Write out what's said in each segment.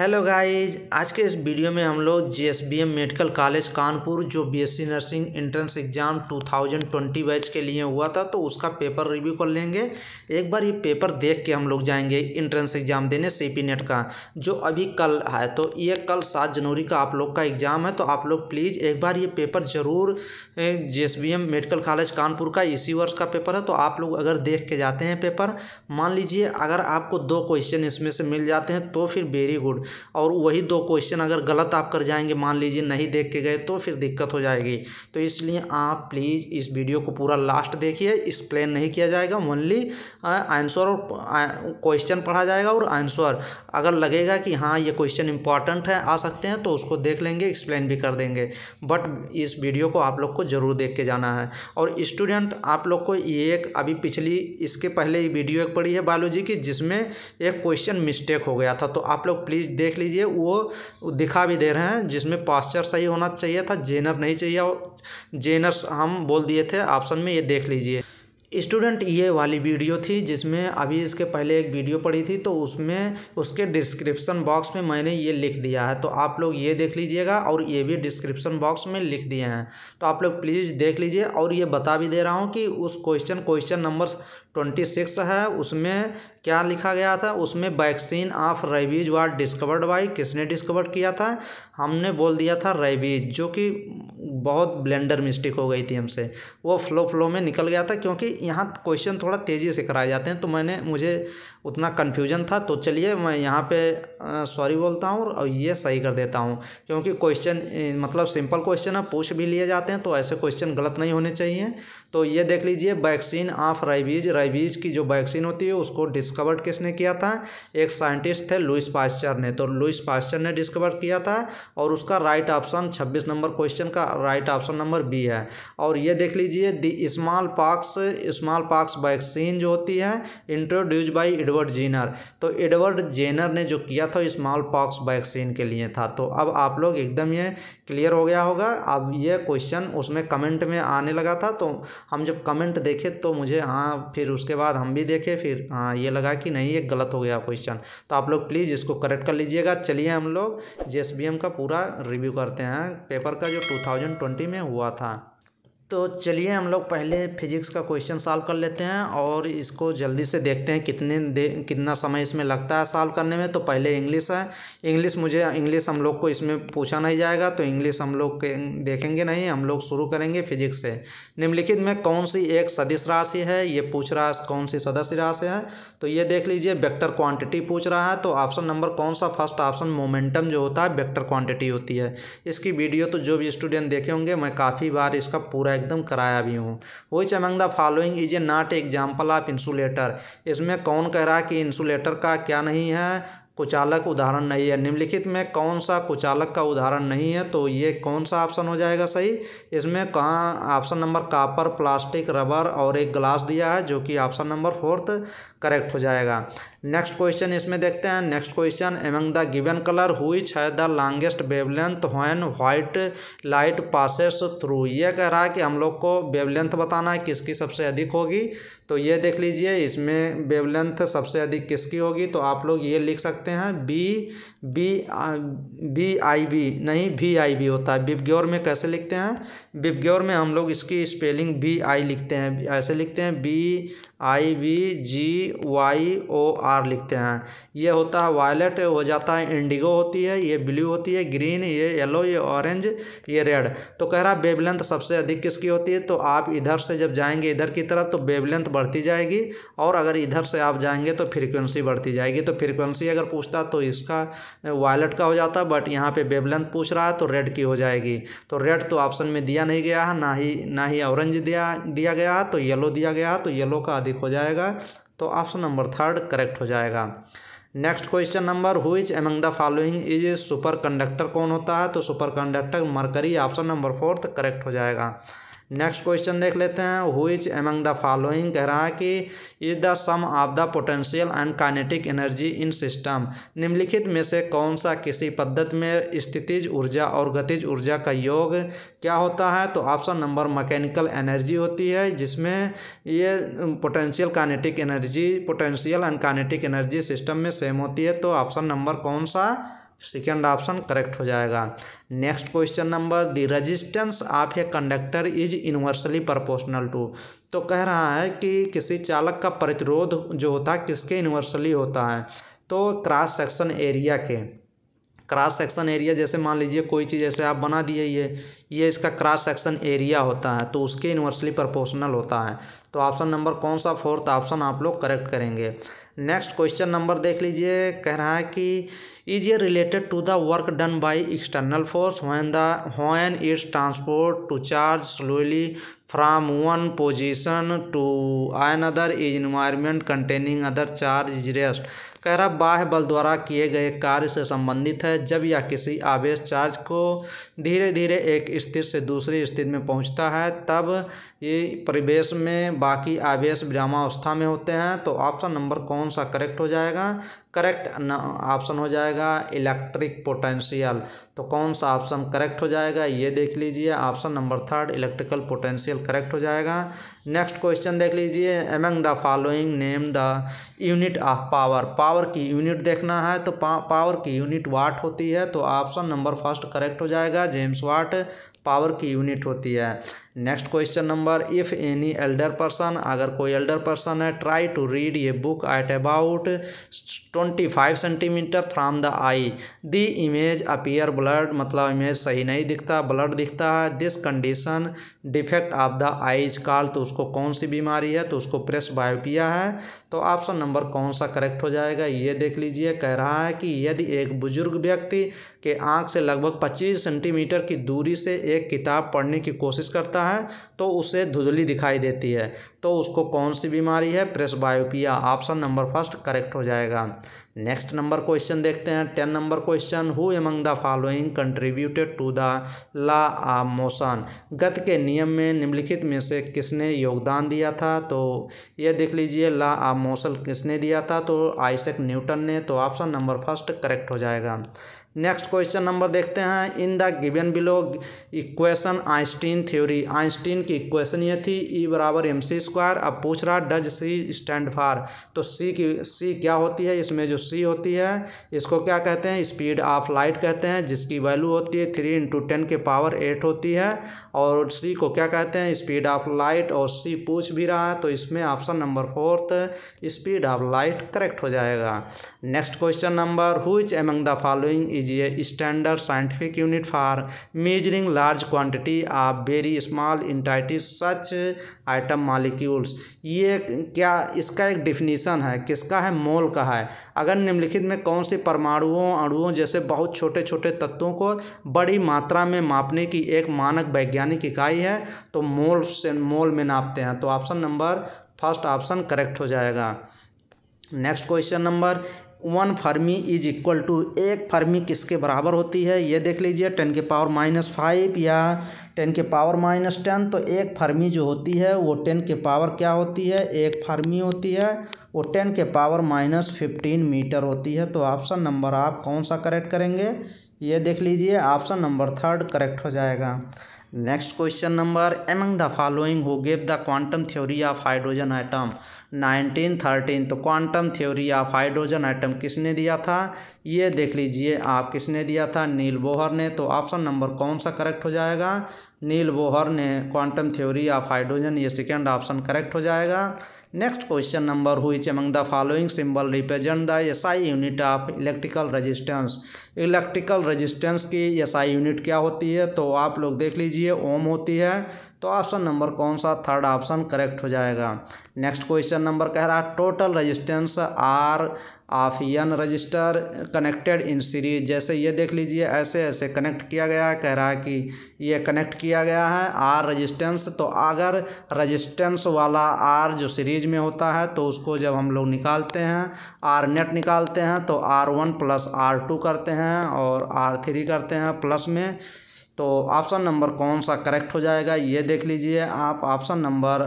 hello guys आज के इस वीडियो में हम लोग एम मेडिकल कॉलेज कानपुर जो BSc nursing entrance exam 2020 batch के लिए हुआ था तो उसका पेपर रिव्यू कर लेंगे एक बार ये पेपर देख के हम लोग जाएंगे एंट्रेंस एग्ज़ाम देने सीपी नेट का जो अभी कल है तो ये कल सात जनवरी का आप लोग का एग्ज़ाम है तो आप लोग प्लीज़ एक बार ये पेपर ज़रूर जे मेडिकल कॉलेज कानपुर का इसी वर्ष का पेपर है तो आप लोग अगर देख के जाते हैं पेपर मान लीजिए अगर आपको दो क्वेश्चन इसमें से मिल जाते हैं तो फिर वेरी गुड और वही दो क्वेश्चन अगर गलत आप कर जाएंगे मान लीजिए नहीं देख के गए तो फिर दिक्कत हो जाएगी तो इसलिए आप प्लीज़ इस वीडियो को पूरा लास्ट देखिए एक्सप्लेन नहीं किया जाएगा ओनली आंसर और क्वेश्चन पढ़ा जाएगा और आंसर अगर लगेगा कि हाँ ये क्वेश्चन इंपॉर्टेंट है आ सकते हैं तो उसको देख लेंगे एक्सप्लेन भी कर देंगे बट इस वीडियो को आप लोग को ज़रूर देख के जाना है और स्टूडेंट आप लोग को ये एक अभी पिछली इसके पहले ये वीडियो एक पड़ी है बायोलॉजी की जिसमें एक क्वेश्चन मिस्टेक हो गया था तो आप लोग प्लीज़ देख लीजिए वो दिखा भी दे रहे हैं जिसमें पास्चर सही होना चाहिए था जेनर नहीं चाहिए जेनर्स हम बोल दिए थे ऑप्शन में ये देख लीजिए स्टूडेंट ये वाली वीडियो थी जिसमें अभी इसके पहले एक वीडियो पड़ी थी तो उसमें उसके डिस्क्रिप्शन बॉक्स में मैंने ये लिख दिया है तो आप लोग ये देख लीजिएगा और ये भी डिस्क्रिप्शन बॉक्स में लिख दिए हैं तो आप लोग प्लीज़ देख लीजिए और ये बता भी दे रहा हूँ कि उस question question number twenty six है उसमें क्या लिखा गया था उसमें vaccine of rabies was discovered by किसने डिस्कवर किया था हमने बोल दिया था रेबीज जो कि बहुत ब्लेंडर मिस्टेक हो गई थी हमसे वो फ्लो फ्लो में निकल गया था क्योंकि यहाँ क्वेश्चन थोड़ा तेज़ी से कराए जाते हैं तो मैंने मुझे उतना कन्फ्यूजन था तो चलिए मैं यहाँ पे सॉरी बोलता हूँ और ये सही कर देता हूँ क्योंकि क्वेश्चन मतलब सिंपल क्वेश्चन है पूछ भी लिए जाते हैं तो ऐसे क्वेश्चन गलत नहीं होने चाहिए तो ये देख लीजिए वैक्सीन ऑफ रेबीज राइबीज की जो वैक्सीन होती है उसको डिस्कवर किसने किया था एक साइंटिस्ट थे लुइस पास्चर ने तो लुइस पास्चर ने डिस्कवर किया था और उसका राइट ऑप्शन छब्बीस नंबर क्वेश्चन का राइट ऑप्शन नंबर बी है और ये देख लीजिए the smallpox smallpox vaccine जो होती है इंट्रोड्यूस बाई एडवर्ड जेनर तो एडवर्ड जेनर ने जो किया था स्मॉल पॉक्स वैक्सीन के लिए था तो अब आप लोग एकदम ये क्लियर हो गया होगा अब ये क्वेश्चन उसमें कमेंट में आने लगा था तो हम जब कमेंट देखे तो मुझे हाँ फिर फिर उसके बाद हम भी देखे फिर हाँ ये लगा कि नहीं ये गलत हो गया क्वेश्चन तो आप लोग प्लीज़ इसको करेक्ट कर लीजिएगा चलिए हम लोग जे का पूरा रिव्यू करते हैं पेपर का जो टू में हुआ था तो चलिए हम लोग पहले फिजिक्स का क्वेश्चन सॉल्व कर लेते हैं और इसको जल्दी से देखते हैं कितने दे कितना समय इसमें लगता है सॉल्व करने में तो पहले इंग्लिश है इंग्लिश मुझे इंग्लिश हम लोग को इसमें पूछा नहीं जाएगा तो इंग्लिश हम लोग देखेंगे नहीं हम लोग शुरू करेंगे फिजिक्स से निम्नलिखित में कौन सी एक सदिश राशि है ये पूछ रहा है कौन सी सदस्य राशि है तो ये देख लीजिए वेक्टर क्वांटिटी पूछ रहा है तो ऑप्शन नंबर कौन सा फर्स्ट ऑप्शन मोमेंटम जो होता है वेक्टर क्वांटिटी होती है इसकी वीडियो तो जो भी स्टूडेंट देखे होंगे मैं काफ़ी बार इसका पूरा एकदम कराया भी हूँ which among the following is a not example of insulator इसमें कौन कह रहा है कि इंसुलेटर का क्या नहीं है कुचालक उदाहरण नहीं है निम्नलिखित में कौन सा कुचालक का उदाहरण नहीं है तो ये कौन सा ऑप्शन हो जाएगा सही इसमें कहाँ option number copper plastic rubber और एक ग्लास दिया है जो कि ऑप्शन नंबर फोर्थ करेक्ट हो जाएगा नेक्स्ट क्वेश्चन इसमें देखते हैं next question among the given colour हुई है the longest wavelength when white light passes through ये कह रहा है कि हम लोग को वेवलेंथ बताना है किसकी सबसे अधिक होगी तो ये देख लीजिए इसमें वेवलेंथ सबसे अधिक किसकी होगी तो आप लोग ये लिख सकते हैं B B B I B नहीं वी आई बी होता है बिबग्योर में कैसे लिखते हैं बिबग्योर में हम लोग इसकी स्पेलिंग बी आई लिखते हैं ऐसे लिखते हैं B I B G Y O R लिखते हैं ये होता है वायलेट हो जाता है इंडिगो होती है ये ब्लू होती है ग्रीन ये येलो ये ऑरेंज ये रेड तो कह रहा है बेबलेंथ सबसे अधिक किसकी होती है तो आप इधर से जब जाएंगे इधर की तरफ तो बेबलेंथ बढ़ती जाएगी और अगर इधर से आप जाएंगे तो फ्रिक्वेंसी बढ़ती जाएगी तो फ्रिक्वेंसी अगर पूछता तो इसका वायलेट का हो जाता बट यहाँ पर बेबलेंथ पूछ रहा है तो रेड की हो जाएगी तो रेड तो ऑप्शन में दिया नहीं गया है ना ही ना ही ऑरेंज दिया दिया गया तो येलो दिया गया तो येलो का अधिक हो जाएगा तो ऑप्शन नंबर थर्ड करेक्ट हो जाएगा नेक्स्ट क्वेश्चन नंबर हुई among the following is superconductor कौन होता है तो superconductor mercury option number fourth correct हो जाएगा नेक्स्ट क्वेश्चन देख लेते हैं हुइज एमंग द फॉलोइंग कह रहा है कि is the sum of the potential and kinetic energy in system निम्नलिखित में से कौन सा किसी पद्धति में स्थितिज ऊर्जा और गतिज ऊर्जा का योग क्या होता है तो ऑप्शन नंबर मैकेनिकल एनर्जी होती है जिसमें ये potential kinetic energy potential and kinetic energy system में सेम होती है तो ऑप्शन नंबर कौन सा सेकेंड ऑप्शन करेक्ट हो जाएगा next question number the resistance of a conductor is universally proportional to तो कह रहा है कि किसी चालक का प्रतिरोध जो होता है किसके यूनिवर्सली होता है तो क्रॉस सेक्शन एरिया के क्रॉस सेक्शन एरिया जैसे मान लीजिए कोई चीज़ ऐसे आप बना दिए ये ये इसका क्रॉस सेक्शन एरिया होता है तो उसके यूनिवर्सली प्रोपोर्शनल होता है तो ऑप्शन नंबर कौन सा फोर्थ ऑप्शन आप लोग करेक्ट करेंगे नेक्स्ट क्वेश्चन नंबर देख लीजिए कह रहा है कि इज ये related to the work done by external force when the when it's transport to charge slowly from one position to another is environment containing other charge is rest कह बाह्य बल द्वारा किए गए कार्य से संबंधित है जब यह किसी आवेश चार्ज को धीरे धीरे एक स्थिर से दूसरी स्थिति में पहुंचता है तब ये परिवेश में बाकी आवेश विरामावस्था में होते हैं तो ऑप्शन नंबर कौन सा करेक्ट हो जाएगा करेक्ट ऑप्शन हो जाएगा इलेक्ट्रिक पोटेंशियल तो कौन सा ऑप्शन करेक्ट हो जाएगा ये देख लीजिए option number third electrical potential correct हो जाएगा नेक्स्ट क्वेश्चन देख लीजिए among the following name the unit of power power power की यूनिट देखना है तो पा, पावर की यूनिट वाट होती है तो ऑप्शन नंबर फर्स्ट करेक्ट हो जाएगा जेम्स वाट पावर की यूनिट होती है next question number if any elder person अगर कोई एल्डर पर्सन है ट्राई टू रीड ये book at about twenty five centimeter from the eye the image appear blurred मतलब इमेज सही नहीं दिखता ब्लड दिखता है this condition defect of the eyes call तो उसको कौन सी बीमारी है तो उसको प्रेस बायोपिया है तो ऑप्शन नंबर कौन सा करेक्ट हो जाएगा ये देख लीजिए कह रहा है कि यदि एक बुजुर्ग व्यक्ति के आँख से लगभग पच्चीस सेंटीमीटर की दूरी से एक किताब पढ़ने की कोशिश करता होता है तो उसे धुंधली दिखाई देती है तो उसको कौन सी बीमारी है presbyopia option number first correct हो जाएगा नेक्स्ट नंबर क्वेश्चन देखते हैं ten number question who among the following contributed to the law of motion गत के नियम में निम्नलिखित में से किसने योगदान दिया था तो ये देख लीजिए ला आ मोशन किसने दिया था तो आइसक न्यूटन ने तो ऑप्शन नंबर फर्स्ट करेक्ट हो जाएगा नेक्स्ट क्वेश्चन नंबर देखते हैं in the given below equation Einstein theory Einstein की इक्वेशन ये थी ई e बराबर एम सी स्क्वायर अब पूछ रहा डज सी स्टैंड फार तो सी की सी क्या होती है इसमें जो सी होती है इसको क्या कहते हैं स्पीड ऑफ लाइट कहते हैं जिसकी वैल्यू होती है थ्री इंटू टेन के पावर एट होती है और सी को क्या कहते हैं स्पीड ऑफ लाइट और सी पूछ भी रहा है तो इसमें option number fourth speed of light correct हो जाएगा next question number which among the following is a standard scientific unit for measuring large quantity of very small entities such atoms molecules ये क्या इसका एक डिफिनीसन है किसका है मोल का है अगर निम्नलिखित में कौन से परमाणुओं अणुओं जैसे बहुत छोटे छोटे तत्वों को बड़ी मात्रा में मापने की एक मानक वैज्ञानिक इकाई है तो मोल से मोल में नापते हैं तो option number first option correct हो जाएगा next question number one fermi is equal to एक फर्मी किसके बराबर होती है ये देख लीजिए टेन के पावर माइनस फाइव या टेन के पावर माइनस टेन तो एक फर्मी जो होती है वो टेन के पावर क्या होती है एक फर्मी होती है वो टेन के पावर माइनस फिफ्टीन मीटर होती है तो ऑप्शन नंबर आप कौन सा करेक्ट करेंगे ये देख लीजिए ऑप्शन नंबर थर्ड करेक्ट हो जाएगा next question number among the following who gave the quantum theory of hydrogen atom 1913 तो quantum theory of hydrogen atom किसने दिया था ये देख लीजिए आप किसने दिया था नील बोहर ने तो ऑप्शन नंबर कौन सा करेक्ट हो जाएगा नील बोहर ने क्वांटम थ्योरी ऑफ हाइड्रोजन ये सेकेंड ऑप्शन करेक्ट हो जाएगा next question number which among the following symbol represent the S I unit of electrical resistance electrical resistance की एस आई यूनिट क्या होती है तो आप लोग देख लीजिए ओम होती है तो ऑप्शन नंबर कौन सा थर्ड ऑप्शन करेक्ट हो जाएगा नेक्स्ट क्वेश्चन नंबर कह रहा है total resistance R of n resistor connected in series जैसे ये देख लीजिए ऐसे ऐसे कनेक्ट किया गया है कह रहा है कि ये कनेक्ट किया गया है आर रजिस्टेंस तो अगर रजिस्टेंस वाला आर जो सीरीज में होता है तो उसको जब हम लोग निकालते हैं आर नेट निकालते हैं तो R one plus R two करते हैं और आर थ्री करते हैं प्लस में तो ऑप्शन नंबर कौन सा करेक्ट हो जाएगा ये देख लीजिए आप option number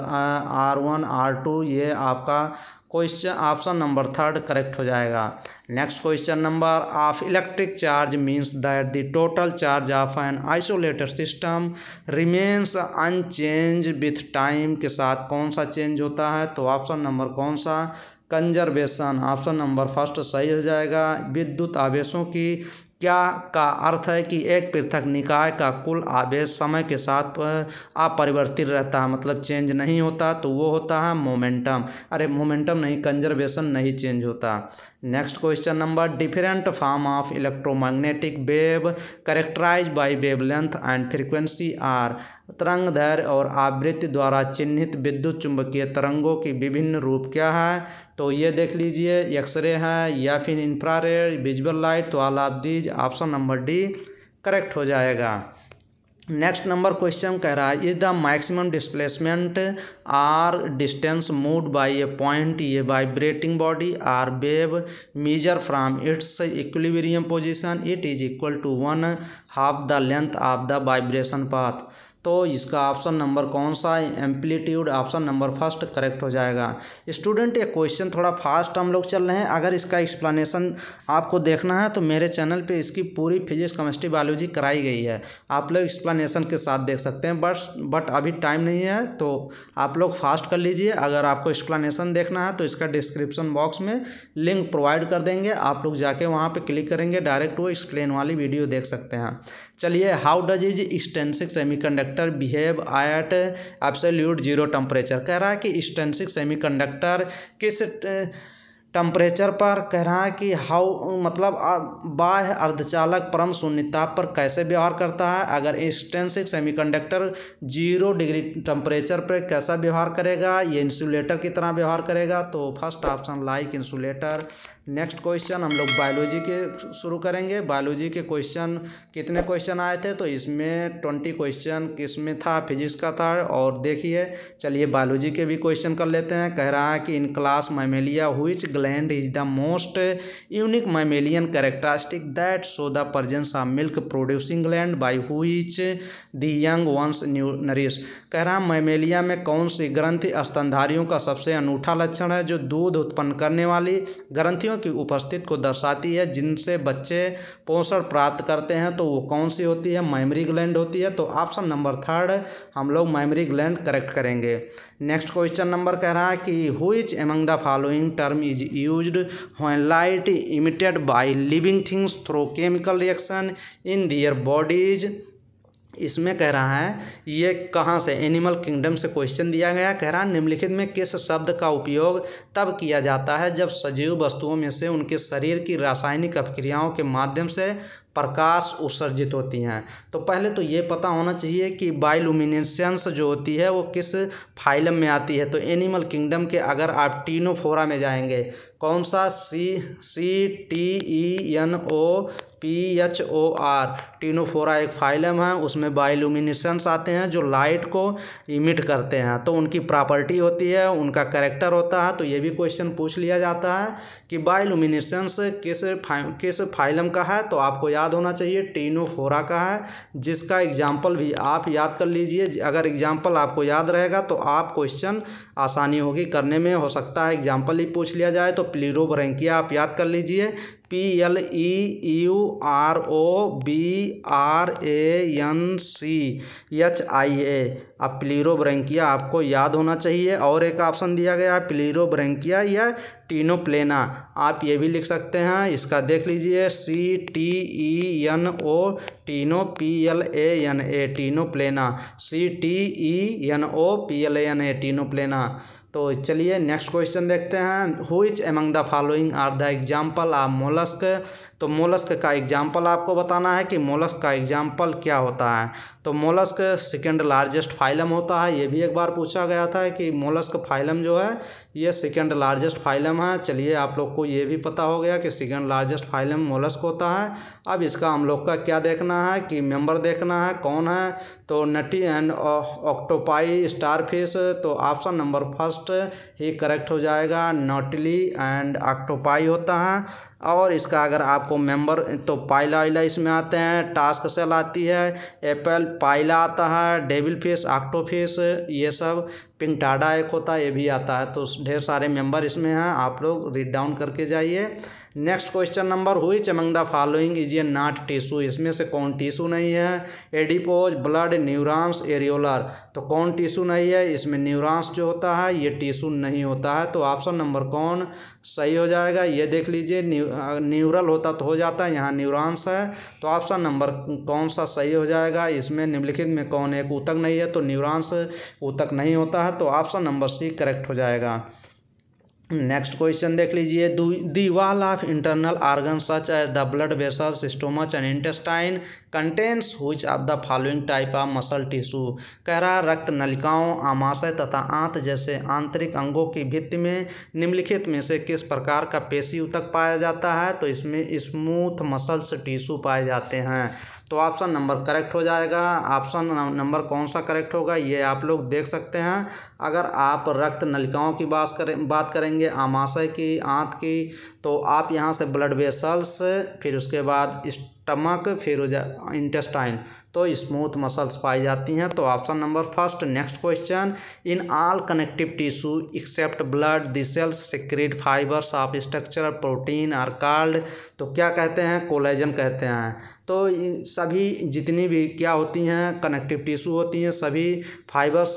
R one R two ये आपका question option number third correct हो जाएगा next question number of electric charge means that the total charge of an isolated system remains unchanged with time के साथ कौन सा चेंज होता है तो ऑप्शन नंबर कौन सा कंजर्वेशन ऑप्शन नंबर फर्स्ट सही हो जाएगा विद्युत आवेशों की क्या का अर्थ है कि एक पृथक निकाय का कुल आवेश समय के साथ अपरिवर्तित रहता है मतलब चेंज नहीं होता तो वो होता है मोमेंटम अरे मोमेंटम नहीं कंजर्वेशन नहीं चेंज होता next question number different form of electromagnetic wave characterise by wavelength and frequency are तरंग तरंगदैर्घ्य और आवृत्ति द्वारा चिन्हित विद्युत चुंबकीय तरंगों की विभिन्न रूप क्या है तो ये देख लीजिए एक्सरे है या फिर इंफ्रारेड विजुअल लाइट तो all these option number D correct हो जाएगा नेक्स्ट नंबर क्वेश्चन कह रहा है is the maximum displacement or distance move by a point ये vibrating body or wave measure from its equilibrium position it is equal to one half the length of the vibration path तो इसका option number कौन सा है amplitude option number first correct हो जाएगा student ये question थोड़ा फास्ट हम लोग चल रहे हैं अगर इसका एक्सप्लेनेशन आपको देखना है तो मेरे चैनल पे इसकी पूरी फिजिक्स केमिस्ट्री बायोलॉजी कराई गई है आप लोग एक्सप्लेनेशन के साथ देख सकते हैं बट बट अभी टाइम नहीं है तो आप लोग फास्ट कर लीजिए अगर आपको एक्सप्लानसन देखना है तो इसका डिस्क्रिप्शन बॉक्स में लिंक प्रोवाइड कर देंगे आप लोग जाके वहाँ पर क्लिक करेंगे डायरेक्ट वो एक्सप्लेन वाली वीडियो देख सकते हैं चलिए how does intrinsic semiconductor behave at absolute zero temperature कह रहा है कि स्टेंसिक सेमीकंडक्टर किस टेम्परेचर पर कह रहा है कि हाउ मतलब बाह्य अर्धचालक परम शून्यताप पर कैसे व्यवहार करता है अगर intrinsic semiconductor zero degree temperature पर कैसा व्यवहार करेगा ये इंसुलेटर की तरह व्यवहार करेगा तो first option like insulator next question हम लोग बायोलॉजी के शुरू करेंगे बायोलॉजी के क्वेश्चन कितने क्वेश्चन आए थे तो इसमें ट्वेंटी क्वेश्चन किसमें था फिजिक्स का था और देखिए चलिए बायोलॉजी के भी क्वेश्चन कर लेते हैं कह रहा है कि in class Mammalia which gland is the most unique mammalian characteristic that show the presence of milk producing gland by which the young ones new nourish कह रहा मैमेलिया में कौन सी ग्रंथि स्तनधारियों का सबसे अनूठा लक्षण है जो दूध उत्पन्न करने वाली ग्रंथियों बीमारियों की उपस्थिति को दर्शाती है जिनसे बच्चे पोषण प्राप्त करते हैं तो वो कौन सी होती है मैमरी ग्लैंड होती है तो ऑप्शन नंबर थर्ड हम लोग माइमरी ग्लैंड करेक्ट करेंगे नेक्स्ट क्वेश्चन नंबर कह रहा है कि which among the following term is use when light emitted by living things through chemical reaction in their bodies इसमें कह रहा है ये कहाँ से एनिमल किंगडम से क्वेश्चन दिया गया कह रहा है निम्नलिखित में किस शब्द का उपयोग तब किया जाता है जब सजीव वस्तुओं में से उनके शरीर की रासायनिक अभिक्रियाओं के माध्यम से प्रकाश उत्सर्जित होती हैं तो पहले तो ये पता होना चाहिए कि बाइलुमिनेसेंस जो होती है वो किस फाइलम में आती है तो एनिमल किंगडम के अगर आप टीनोफोरा में जाएंगे कौन सा C C T E N O P H O R Ctenophora एक फाइलम है उसमें बाइलुमिनिसंस आते हैं जो लाइट को इमिट करते हैं तो उनकी प्रॉपर्टी होती है उनका करेक्टर होता है तो ये भी क्वेश्चन पूछ लिया जाता है कि बाइलुमिनिसंस किस फाइ किस फाइलम का है तो आपको याद होना चाहिए टीनोफोरा का है जिसका एग्जाम्पल भी आप याद कर लीजिए अगर एग्जाम्पल आपको याद रहेगा तो आप क्वेश्चन आसानी होगी करने में हो सकता है एग्जाम्पल ही पूछ लिया जाए तो प्लीरोब्रेंकिया आप याद कर लीजिए P L E U R O B R A N C H I A अब प्लीरो ब्रेंकिया आपको याद होना चाहिए और एक ऑप्शन दिया गया है प्लीरो ब्रेंकिया यह टीनो प्लेना आप ये भी लिख सकते हैं इसका देख लीजिए C T E N O cteno P L A N A Ctenoplana C T E N O P L A N A Ctenoplana तो चलिए नेक्स्ट क्वेश्चन देखते हैं which among the following are the example of mollusc तो mollusc का example आपको बताना है कि मोलस्क का एग्जाम्पल क्या होता है तो मोलस्क सेकेंड लार्जेस्ट फाइलम होता है ये भी एक बार पूछा गया था कि मोलस्क फाइलम जो है ये सेकेंड लार्जेस्ट फाइलम है चलिए आप लोग को ये भी पता हो गया कि सेकेंड लार्जेस्ट फाइलम मोलस्क होता है अब इसका हम लोग का क्या देखना है कि मेम्बर देखना है कौन है तो नटी एंड ऑक्टोपाई स्टार तो ऑप्शन नंबर फर्स्ट ही करेक्ट हो जाएगा नोटली एंड ऑक्टोपाई होता है और इसका अगर आपको मेंबर तो पाइला वाइला इसमें आते हैं टास्क सेल आती है एप्पल पाइला आता है डेविल फेस आक्टो फेस ये सब पिंटाडा एक होता है ये भी आता है तो ढेर सारे मेंबर इसमें हैं आप लोग रीड डाउन करके जाइए next question number which among the following is a not tissue इसमें से कौन टिश्यू नहीं है एडिपोज ब्लड न्यूरॉन्स एरियोलर तो कौन टिश्यू नहीं है इसमें न्यूरॉन्स जो होता है ये टिश्यू नहीं होता है तो ऑप्शन नंबर कौन सही हो जाएगा ये देख लीजिए न्यूरल होता तो हो जाता है यहाँ न्यूरॉन्स है तो ऑप्शन नंबर कौन सा सही हो जाएगा इसमें निम्नलिखित में कौन एक ऊतक नहीं है तो न्यूरॉन्स ऊतक नहीं होता है तो ऑप्शन नंबर सी करेक्ट हो जाएगा नेक्स्ट क्वेश्चन देख लीजिए the wall of internal organ such as the blood vessels stomach and intestine contents which of the following type of muscle tissue कह रहा रक्त नलिकाओं आमाशय तथा आंत जैसे आंतरिक अंगों की भित्ति में निम्नलिखित में से किस प्रकार का पेशी उतक पाया जाता है तो इसमें स्मूथ मसल्स टिश्यू पाए जाते हैं तो ऑप्शन नंबर करेक्ट हो जाएगा ऑप्शन नंबर कौन सा करेक्ट होगा ये आप लोग देख सकते हैं अगर आप रक्त नलिकाओं की बात करें बात करेंगे आमाशय की आंत की तो आप यहाँ से ब्लड वेसल्स फिर उसके बाद स्टमक फिर इंटेस्टाइन तो स्मूथ मसल्स पाई जाती हैं तो option number first next question in all connective tissue except blood cells secrete fibres of structure protein are called तो क्या कहते हैं कोलेजन कहते हैं तो सभी जितनी भी क्या होती हैं कनेक्टिव टिश्यू होती हैं सभी फाइबर्स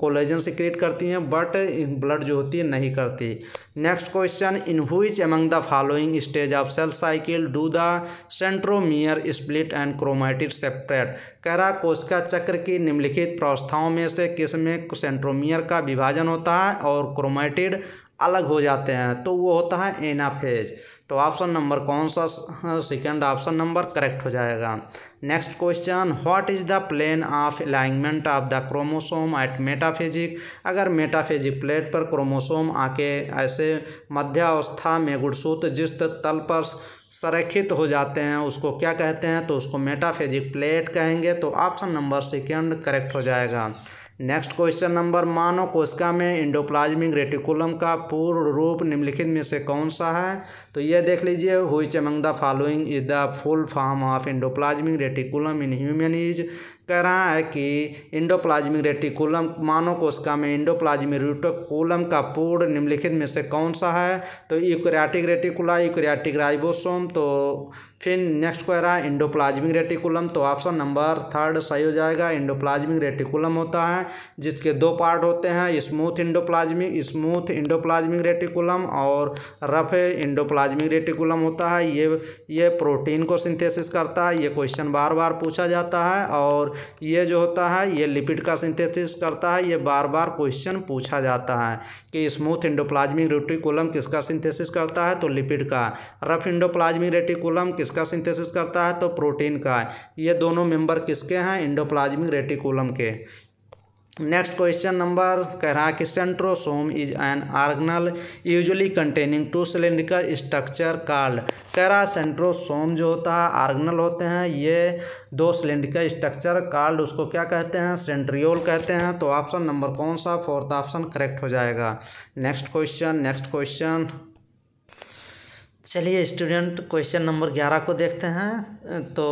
कोलेजन सिक्रेट करती हैं बट ब्लड जो होती है नहीं करती next question in which among the following stage of cell cycle do the centromere split and chromatid separate निकट कहरा कोशिका चक्र की निम्नलिखित प्रवस्थाओं में से किस में सेंट्रोमियर का विभाजन होता है और क्रोमेटिड अलग हो जाते हैं तो वो होता है एनाफेज तो ऑप्शन नंबर कौन सा सेकंड ऑप्शन हाँ, नंबर करेक्ट हो जाएगा next question what is the plane of alignment of the chromosome at metaphasic अगर मेटाफेजिक प्लेट पर क्रोमोसोम आके ऐसे मध्यावस्था में गुड़सूत जिस तल पर संरक्षित हो जाते हैं उसको क्या कहते हैं तो उसको मेटाफेजिक प्लेट कहेंगे तो ऑप्शन नंबर सेकेंड करेक्ट हो जाएगा नेक्स्ट क्वेश्चन नंबर मानव कोशिका में इंडोप्लाज्मिक रेटिकुलम का पूर्ण रूप निम्नलिखित में से कौन सा है तो ये देख लीजिए which among the following is the full form of endoplasmic reticulum in human is कह रहा है कि इंडोप्लाज्मिक रेटिकुलम मानव कोशिका में इंडोप्लाज्मिक रेटिकुलम का पूर्ण निम्नलिखित में से कौन सा है तो यूक्रियाटिक रेटिकुला यूक्रियाटिक राइबोसोम तो फिर नेक्स्ट कह रहा है इंडोप्लाज्मिक रेटिकुलम तो ऑप्शन नंबर थर्ड सही हो जाएगा इंडोप्लाज्मिक रेटिकुलम होता है जिसके दो पार्ट होते हैं smooth endoplasmic smooth endoplasmic reticulum और रफ इंडोप्लाज्मिक रेटिकुलम होता है ये ये प्रोटीन को सिंथेसिस करता है ये क्वेश्चन बार बार पूछा जाता है और ये जो होता है ये लिपिड का सिंथेसिस करता है ये बार बार क्वेश्चन पूछा जाता है कि स्मूथ इंडोप्लाज्मिक रेटिकुलम किसका सिंथेसिस करता है तो लिपिड का रफ इंडोप्लाज्मिक रेटिकुलम किस किसका सिंथेसिस करता है तो प्रोटीन का है ये दोनों मेंबर किसके हैं इंडोप्लाज्मिक रेटिकुलम के नेक्स्ट क्वेश्चन नंबर कह रहा है कि centrosome is an organelle usually containing two cylindrical structure called कह रहा सेंट्रोसोम जो होता है आर्गनल होते हैं ये दो सिलेंड्रिकल स्ट्रक्चर कार्ड उसको क्या कहते हैं सेंट्रियोल कहते हैं तो ऑप्शन नंबर कौन सा फोर्थ ऑप्शन करेक्ट हो जाएगा नेक्स्ट क्वेश्चन नेक्स्ट क्वेश्चन चलिए स्टूडेंट क्वेश्चन नंबर ग्यारह को देखते हैं तो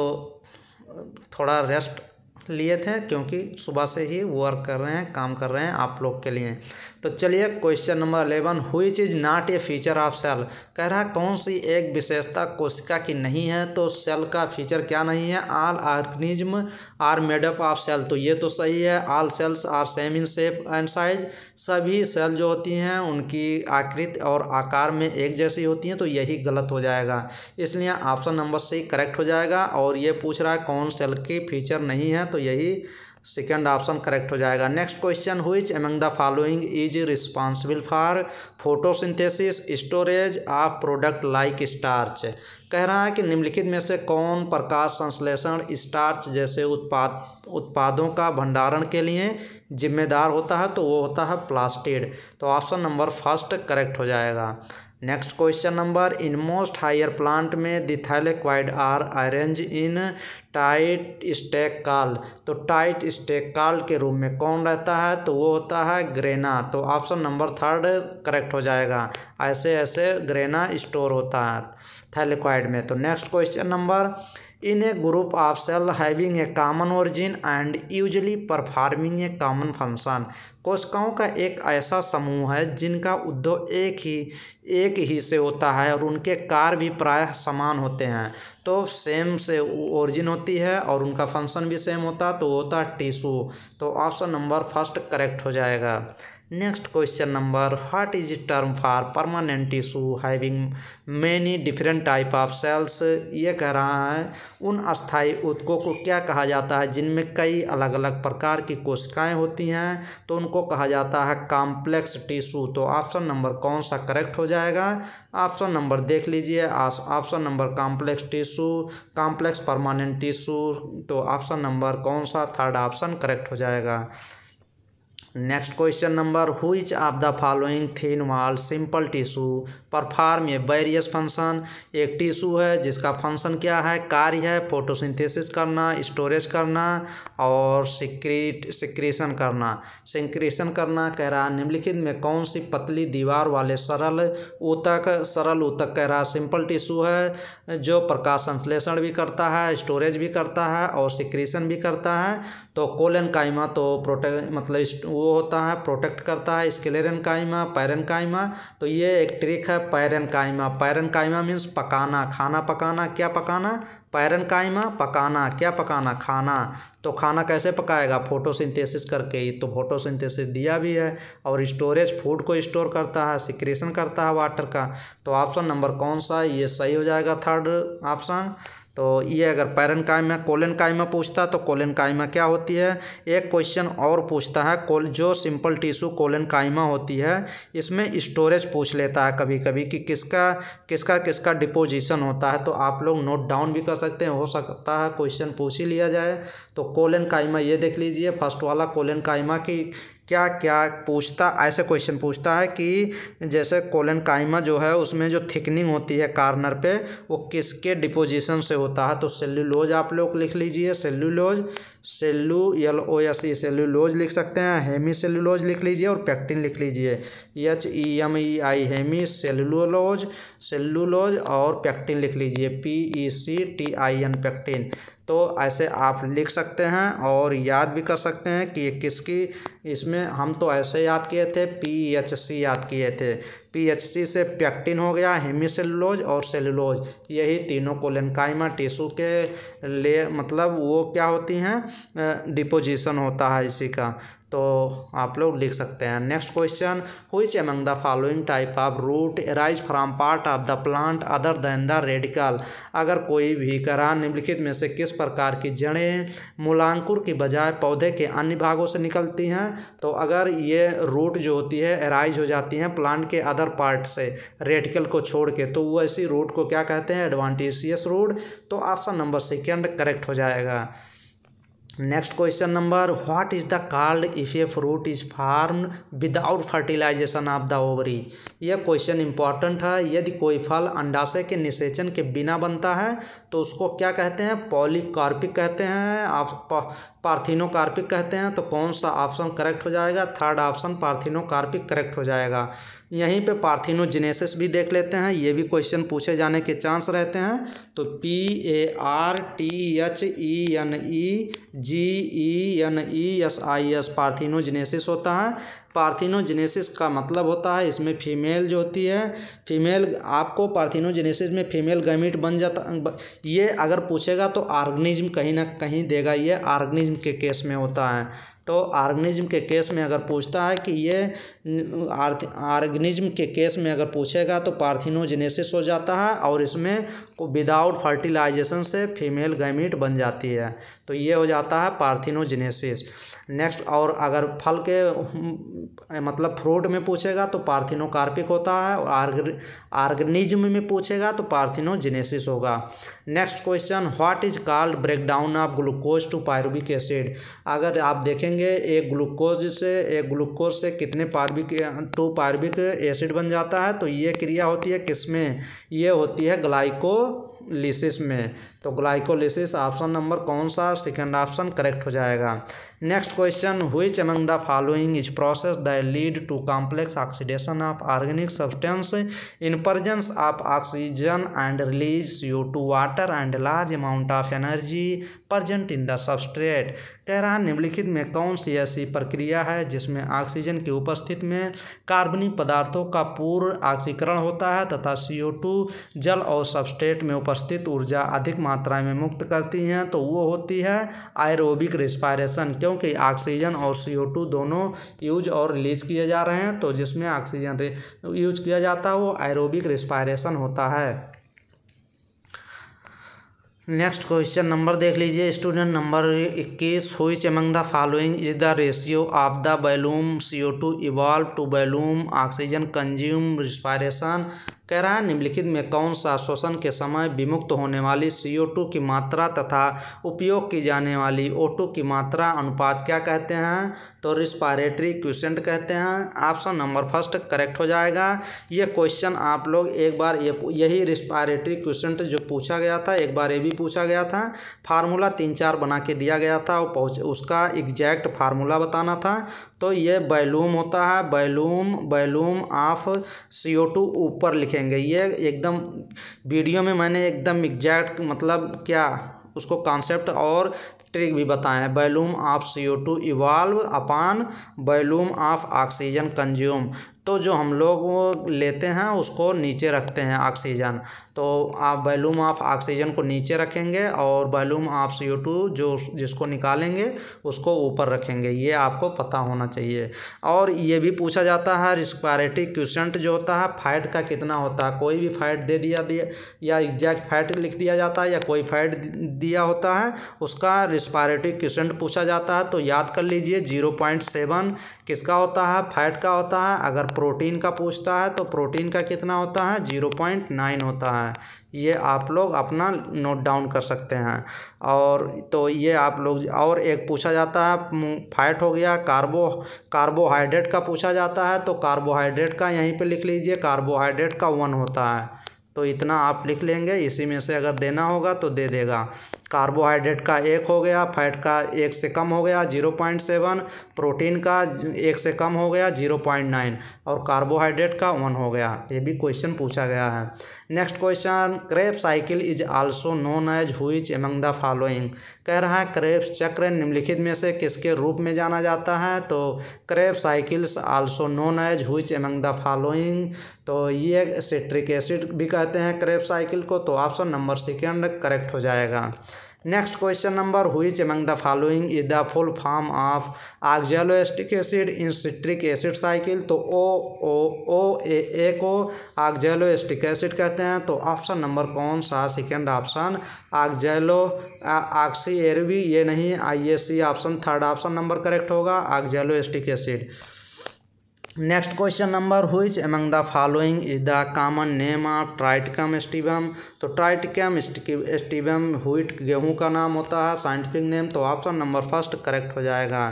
थोड़ा रेस्ट लिए थे क्योंकि सुबह से ही वर्क कर रहे हैं काम कर रहे हैं आप लोग के लिए तो चलिए question number eleven which is not a feature of cell कह रहा है कौन सी एक विशेषता कोशिका की नहीं है तो सेल का फीचर क्या नहीं है all organism are made up of cell तो ये तो सही है all cells are same in shape and size सभी सेल जो होती हैं उनकी आकृति और आकार में एक जैसी होती हैं तो यही गलत हो जाएगा इसलिए ऑप्शन नंबर सी करेक्ट हो जाएगा और ये पूछ रहा है कौन सेल की फीचर नहीं है तो तो यही सेकेंड ऑप्शन करेक्ट हो जाएगा next question which among the following is responsible for photosynthesis storage of product like starch कह रहा है कि निम्नलिखित में से कौन प्रकाश संश्लेषण स्टार्च जैसे उत्पाद उत्पादों का भंडारण के लिए जिम्मेदार होता है तो वो होता है प्लास्टिड तो ऑप्शन नंबर फर्स्ट करेक्ट हो जाएगा next question number in most higher plant में thylakoid are arrange in tight stack called तो टाइट स्टेक काल के रूप में कौन रहता है तो वो होता है ग्रेना तो ऑप्शन नंबर थर्ड करेक्ट हो जाएगा ऐसे ऐसे ग्रेना स्टोर होता है थैलिक्वाइड में तो next question number in a group of cell having a common origin and usually performing a common function कोशिकाओं का एक ऐसा समूह है जिनका उद्योग एक ही एक ही से होता है और उनके कार भी प्रायः समान होते हैं तो सेम से ओरिजिन होती है और उनका फंक्शन भी सेम होता है तो होता है टिशू तो ऑप्शन नंबर फर्स्ट करेक्ट हो जाएगा next question number what is term for permanent tissue having many different type of cells ये कह रहा है उन अस्थाई उदकों को क्या कहा जाता है जिनमें कई अलग अलग प्रकार की कोशिकाएं होती हैं तो उनको कहा जाता है कॉम्प्लेक्स टिशू तो ऑप्शन नंबर कौन सा करेक्ट हो जाएगा ऑप्शन नंबर देख लीजिए option number complex tissue complex permanent tissue तो ऑप्शन नंबर कौन सा थर्ड ऑप्शन करेक्ट हो जाएगा next question number which of the following thin wall simple tissue perform ये बैरियस फंक्शन एक टिश्यू है जिसका फंक्शन क्या है कार्य है फोटोसिंथेसिस करना स्टोरेज करना और सिक्रीट सिक्रीशन करना सिक्रीशन करना कह रहा निम्नलिखित में कौन सी पतली दीवार वाले सरल ऊतक सरल ऊतक कह रहा सिंपल टिश्यू है जो प्रकाश संश्लेषण भी करता है स्टोरेज भी करता है और सिक्रीशन भी करता है तो कोलन कायमा तो प्रोटेक्ट मतलब वो होता है प्रोटेक्ट करता है स्केलेरन कायमा पैरन कायमा तो ये एक ट्रिक है पैरन कायमा पैरन कायमा मीन्स पकाना खाना पकाना क्या पकाना पैरन कायमा पकाना क्या पकाना खाना तो खाना कैसे पकाएगा फोटोसिंथेसिस करके ये तो फोटोसिंथेसिस दिया भी है और स्टोरेज फूड को स्टोर करता है सिक्रेशन करता है वाटर का तो ऑप्शन नंबर कौन सा ये सही हो जाएगा थर्ड ऑप्शन तो ये अगर पैरन कायमा कोलन कायमा पूछता तो कोलन कायमा क्या होती है एक क्वेश्चन और पूछता है कोल जो सिंपल टिश्यू कोलन कायमा होती है इसमें स्टोरेज पूछ लेता है कभी कभी कि किसका किसका किसका डिपोजिशन होता है तो आप लोग नोट डाउन भी कर सकते सकते हैं हो सकता है क्वेश्चन पूछ ही लिया जाए तो कोलन काइमा ये देख लीजिए फर्स्ट वाला कोलन काइमा की क्या क्या पूछता ऐसे क्वेश्चन पूछता है कि जैसे कोलन काइमा जो है उसमें जो थिकनिंग होती है कार्नर पे वो किसके डिपोजिशन से होता है तो सेल्यूलोज आप लोग लिख लीजिए cellulose cellu L O S E cellulose लिख सकते हैं हेमी सेल्यूलोज लिख लीजिए और पैक्टिन लिख लीजिए एच ई एम ई आई हेमी सेल्यूलोज सेल्यूलोज और पैक्टिन लिख लीजिए P E C T I N pectin तो ऐसे आप लिख सकते हैं और याद भी कर सकते हैं कि ये किसकी इसमें हम तो ऐसे याद किए थे पी एच सी याद किए थे पीएचसी से पैक्टिन हो गया हेमीसेलुलोज और सेलुलोज यही तीनों कोलेनकाइमा टिश्यू के लिए मतलब वो क्या होती हैं डिपोजिशन होता है इसी का तो आप लोग लिख सकते हैं next question which among the following type of root arise from part of the plant other than the radicle अगर कोई भी करा निम्नलिखित में से किस प्रकार की जड़ें मूलांकुर की बजाय पौधे के अन्य भागों से निकलती हैं तो अगर ये रूट जो होती है एराइज हो जाती हैं प्लांट के अदर अदर पार्ट से रेडिकल को छोड़ के तो वो ऐसी रूट को क्या कहते हैं एडवांटेजियस रूट तो ऑप्शन नंबर सेकेंड करेक्ट हो जाएगा next question number what is the called if a fruit is form without fertilisation of the ovary यह क्वेश्चन इंपॉर्टेंट है यदि कोई फल अंडाशय के निषेचन के बिना बनता है तो उसको क्या कहते हैं पॉलीकार्पिक कहते हैं आप पार्थिनोकार्पिक कहते हैं तो कौन सा ऑप्शन करेक्ट हो जाएगा थर्ड ऑप्शन पार्थिनोकार्पिक करेक्ट हो जाएगा यहीं पे पार्थिनोजेनेसिस भी देख लेते हैं ये भी क्वेश्चन पूछे जाने के चांस रहते हैं तो P A R T H E N E G E N E S I S parthenogenesis होता है पार्थिनोजेनेसिस का मतलब होता है इसमें फीमेल जो होती है फीमेल आपको पार्थिनोजेनेसिस में फीमेल गैमिट बन जाता ये अगर पूछेगा तो आर्गनिज्म कहीं ना कहीं देगा ये आर्गनिज्म के केस में होता है तो आर्गनिज्म के केस में अगर पूछता है कि ये आर्गनिज्म के केस में अगर पूछेगा तो पार्थिनोजेनेसिस हो जाता है और इसमें को विदाउट फर्टिलाइजेशन से फीमेल गैमिट बन जाती है तो ये हो जाता है पार्थिनोजेनेसिस नेक्स्ट और अगर फल के मतलब फ्रूट में पूछेगा तो पार्थिनोकार्पिक होता है और आर्ग आर्गनिज्म में पूछेगा तो पार्थिनोजेनेसिस होगा next question what is called breakdown of glucose to pyruvic acid अगर आप देखेंगे एक ग्लूकोज से एक ग्लूकोज से कितने पायरुबिक टू पायरुबिक एसिड बन जाता है तो ये क्रिया होती है किसमें ये होती है ग्लाइको लिसिस में तो ग्लाइकोलिसिस ऑप्शन नंबर कौन सा सेकंड ऑप्शन करेक्ट हो जाएगा next question which among the following is process that lead to complex oxidation of organic substance in presence of oxygen and release you two water and large amount of energy present in the substrate कह रहा निम्नलिखित में कौन सी ऐसी प्रक्रिया है जिसमें oxygen की उपस्थिति में कार्बनिक पदार्थों का पूर्ण ऑक्सीकरण होता है तथा सीओ टू जल और सबस्ट्रेट में उपस्थित ऊर्जा अधिक मात्रा में मुक्त करती हैं तो वो होती है एरोबिक रिस्पायरेशन क्योंकि ऑक्सीजन और सी टू दोनों यूज और रिलीज किए जा रहे हैं तो जिसमें ऑक्सीजन यूज किया जाता है वो एरोबिक रिस्पायरेशन होता है नेक्स्ट क्वेश्चन नंबर देख लीजिए स्टूडेंट नंबर इक्कीस which among the following is the ratio of the volume C O two evolve to volume oxygen consume respiration कह है निम्नलिखित में कौन सा श्वसन के समय विमुक्त होने वाली सी ओ टू की मात्रा तथा उपयोग की जाने वाली ओ टू की मात्रा अनुपात क्या कहते हैं तो रिस्पायरेटरी क्वेश्चन कहते हैं ऑप्शन नंबर फर्स्ट करेक्ट हो जाएगा ये क्वेश्चन आप लोग एक बार ये यही रिस्पायरेटरी क्वेश्चन जो पूछा गया था एक बार ये भी पूछा गया था फार्मूला तीन चार बना के दिया गया था और पहुँच उसका एग्जैक्ट फार्मूला बताना था तो ये बैलूम होता है volume volume of C O two ऊपर लिखेंगे ये एकदम वीडियो में मैंने एकदम एग्जैक्ट मतलब क्या उसको कॉन्सेप्ट और ट्रिक भी बताएं हैं volume of C O two evolve upon volume of oxygen consume तो जो हम लोग लेते हैं उसको नीचे रखते हैं ऑक्सीजन तो आप बैलूम ऑफ ऑक्सीजन को नीचे रखेंगे और बैलूम ऑफ सी टू जो जिसको निकालेंगे उसको ऊपर रखेंगे ये आपको पता होना चाहिए और ये भी पूछा जाता है रिस्पायरेटिक क्यूसेंट जो होता है फैट का कितना होता है कोई भी फैट दे दिया दिया या एग्जैक्ट फैट लिख दिया जाता है या कोई फैट दिया होता है उसका रिस्पायरेटिक क्यूसेंट पूछा जाता है तो याद कर लीजिए जीरो पॉइंट सेवन किसका होता है फैट का होता है अगर प्रोटीन का पूछता है तो प्रोटीन का कितना होता है जीरो पॉइंट नाइन होता है ये आप लोग अपना नोट डाउन कर सकते हैं और तो ये आप लोग और एक पूछा जाता है फैट हो गया कार्बो कार्बोहाइड्रेट का पूछा जाता है तो कार्बोहाइड्रेट का यहीं पे लिख लीजिए कार्बोहाइड्रेट का वन होता है तो इतना आप लिख लेंगे इसी में से अगर देना होगा तो दे देगा कार्बोहाइड्रेट का एक हो गया फैट का एक से कम हो गया जीरो पॉइंट सेवन प्रोटीन का एक से कम हो गया जीरो पॉइंट नाइन और कार्बोहाइड्रेट का वन हो गया ये भी क्वेश्चन पूछा गया है next question Krebs cycle is also known as which among the following कह रहा है क्रेप चक्र निम्नलिखित में से किसके रूप में जाना जाता है तो Krebs cycles also known as which among the following तो ये सिट्रिक एसिड भी कहते हैं क्रेप साइकिल को तो ऑप्शन नंबर सेकेंड करेक्ट हो जाएगा नेक्स्ट क्वेश्चन नंबर हुई among the following is the full form of oxaloacetic acid in citric acid cycle तो ओ ओ ओ ए ए को ऑक्जेलोस्टिक एसिड कहते हैं तो ऑप्शन नंबर कौन सा सेकेंड ऑप्शन ऑक्जेलो ऑक्सी एरवी ये नहीं आई C option third option number correct होगा oxaloacetic acid next question number which among the following is the common name of Triticum aestivum तो ट्राइटिकम स्टीबम हुईट गेहूं का नाम होता है साइंटिफिक नेम तो ऑप्शन नंबर फर्स्ट करेक्ट हो जाएगा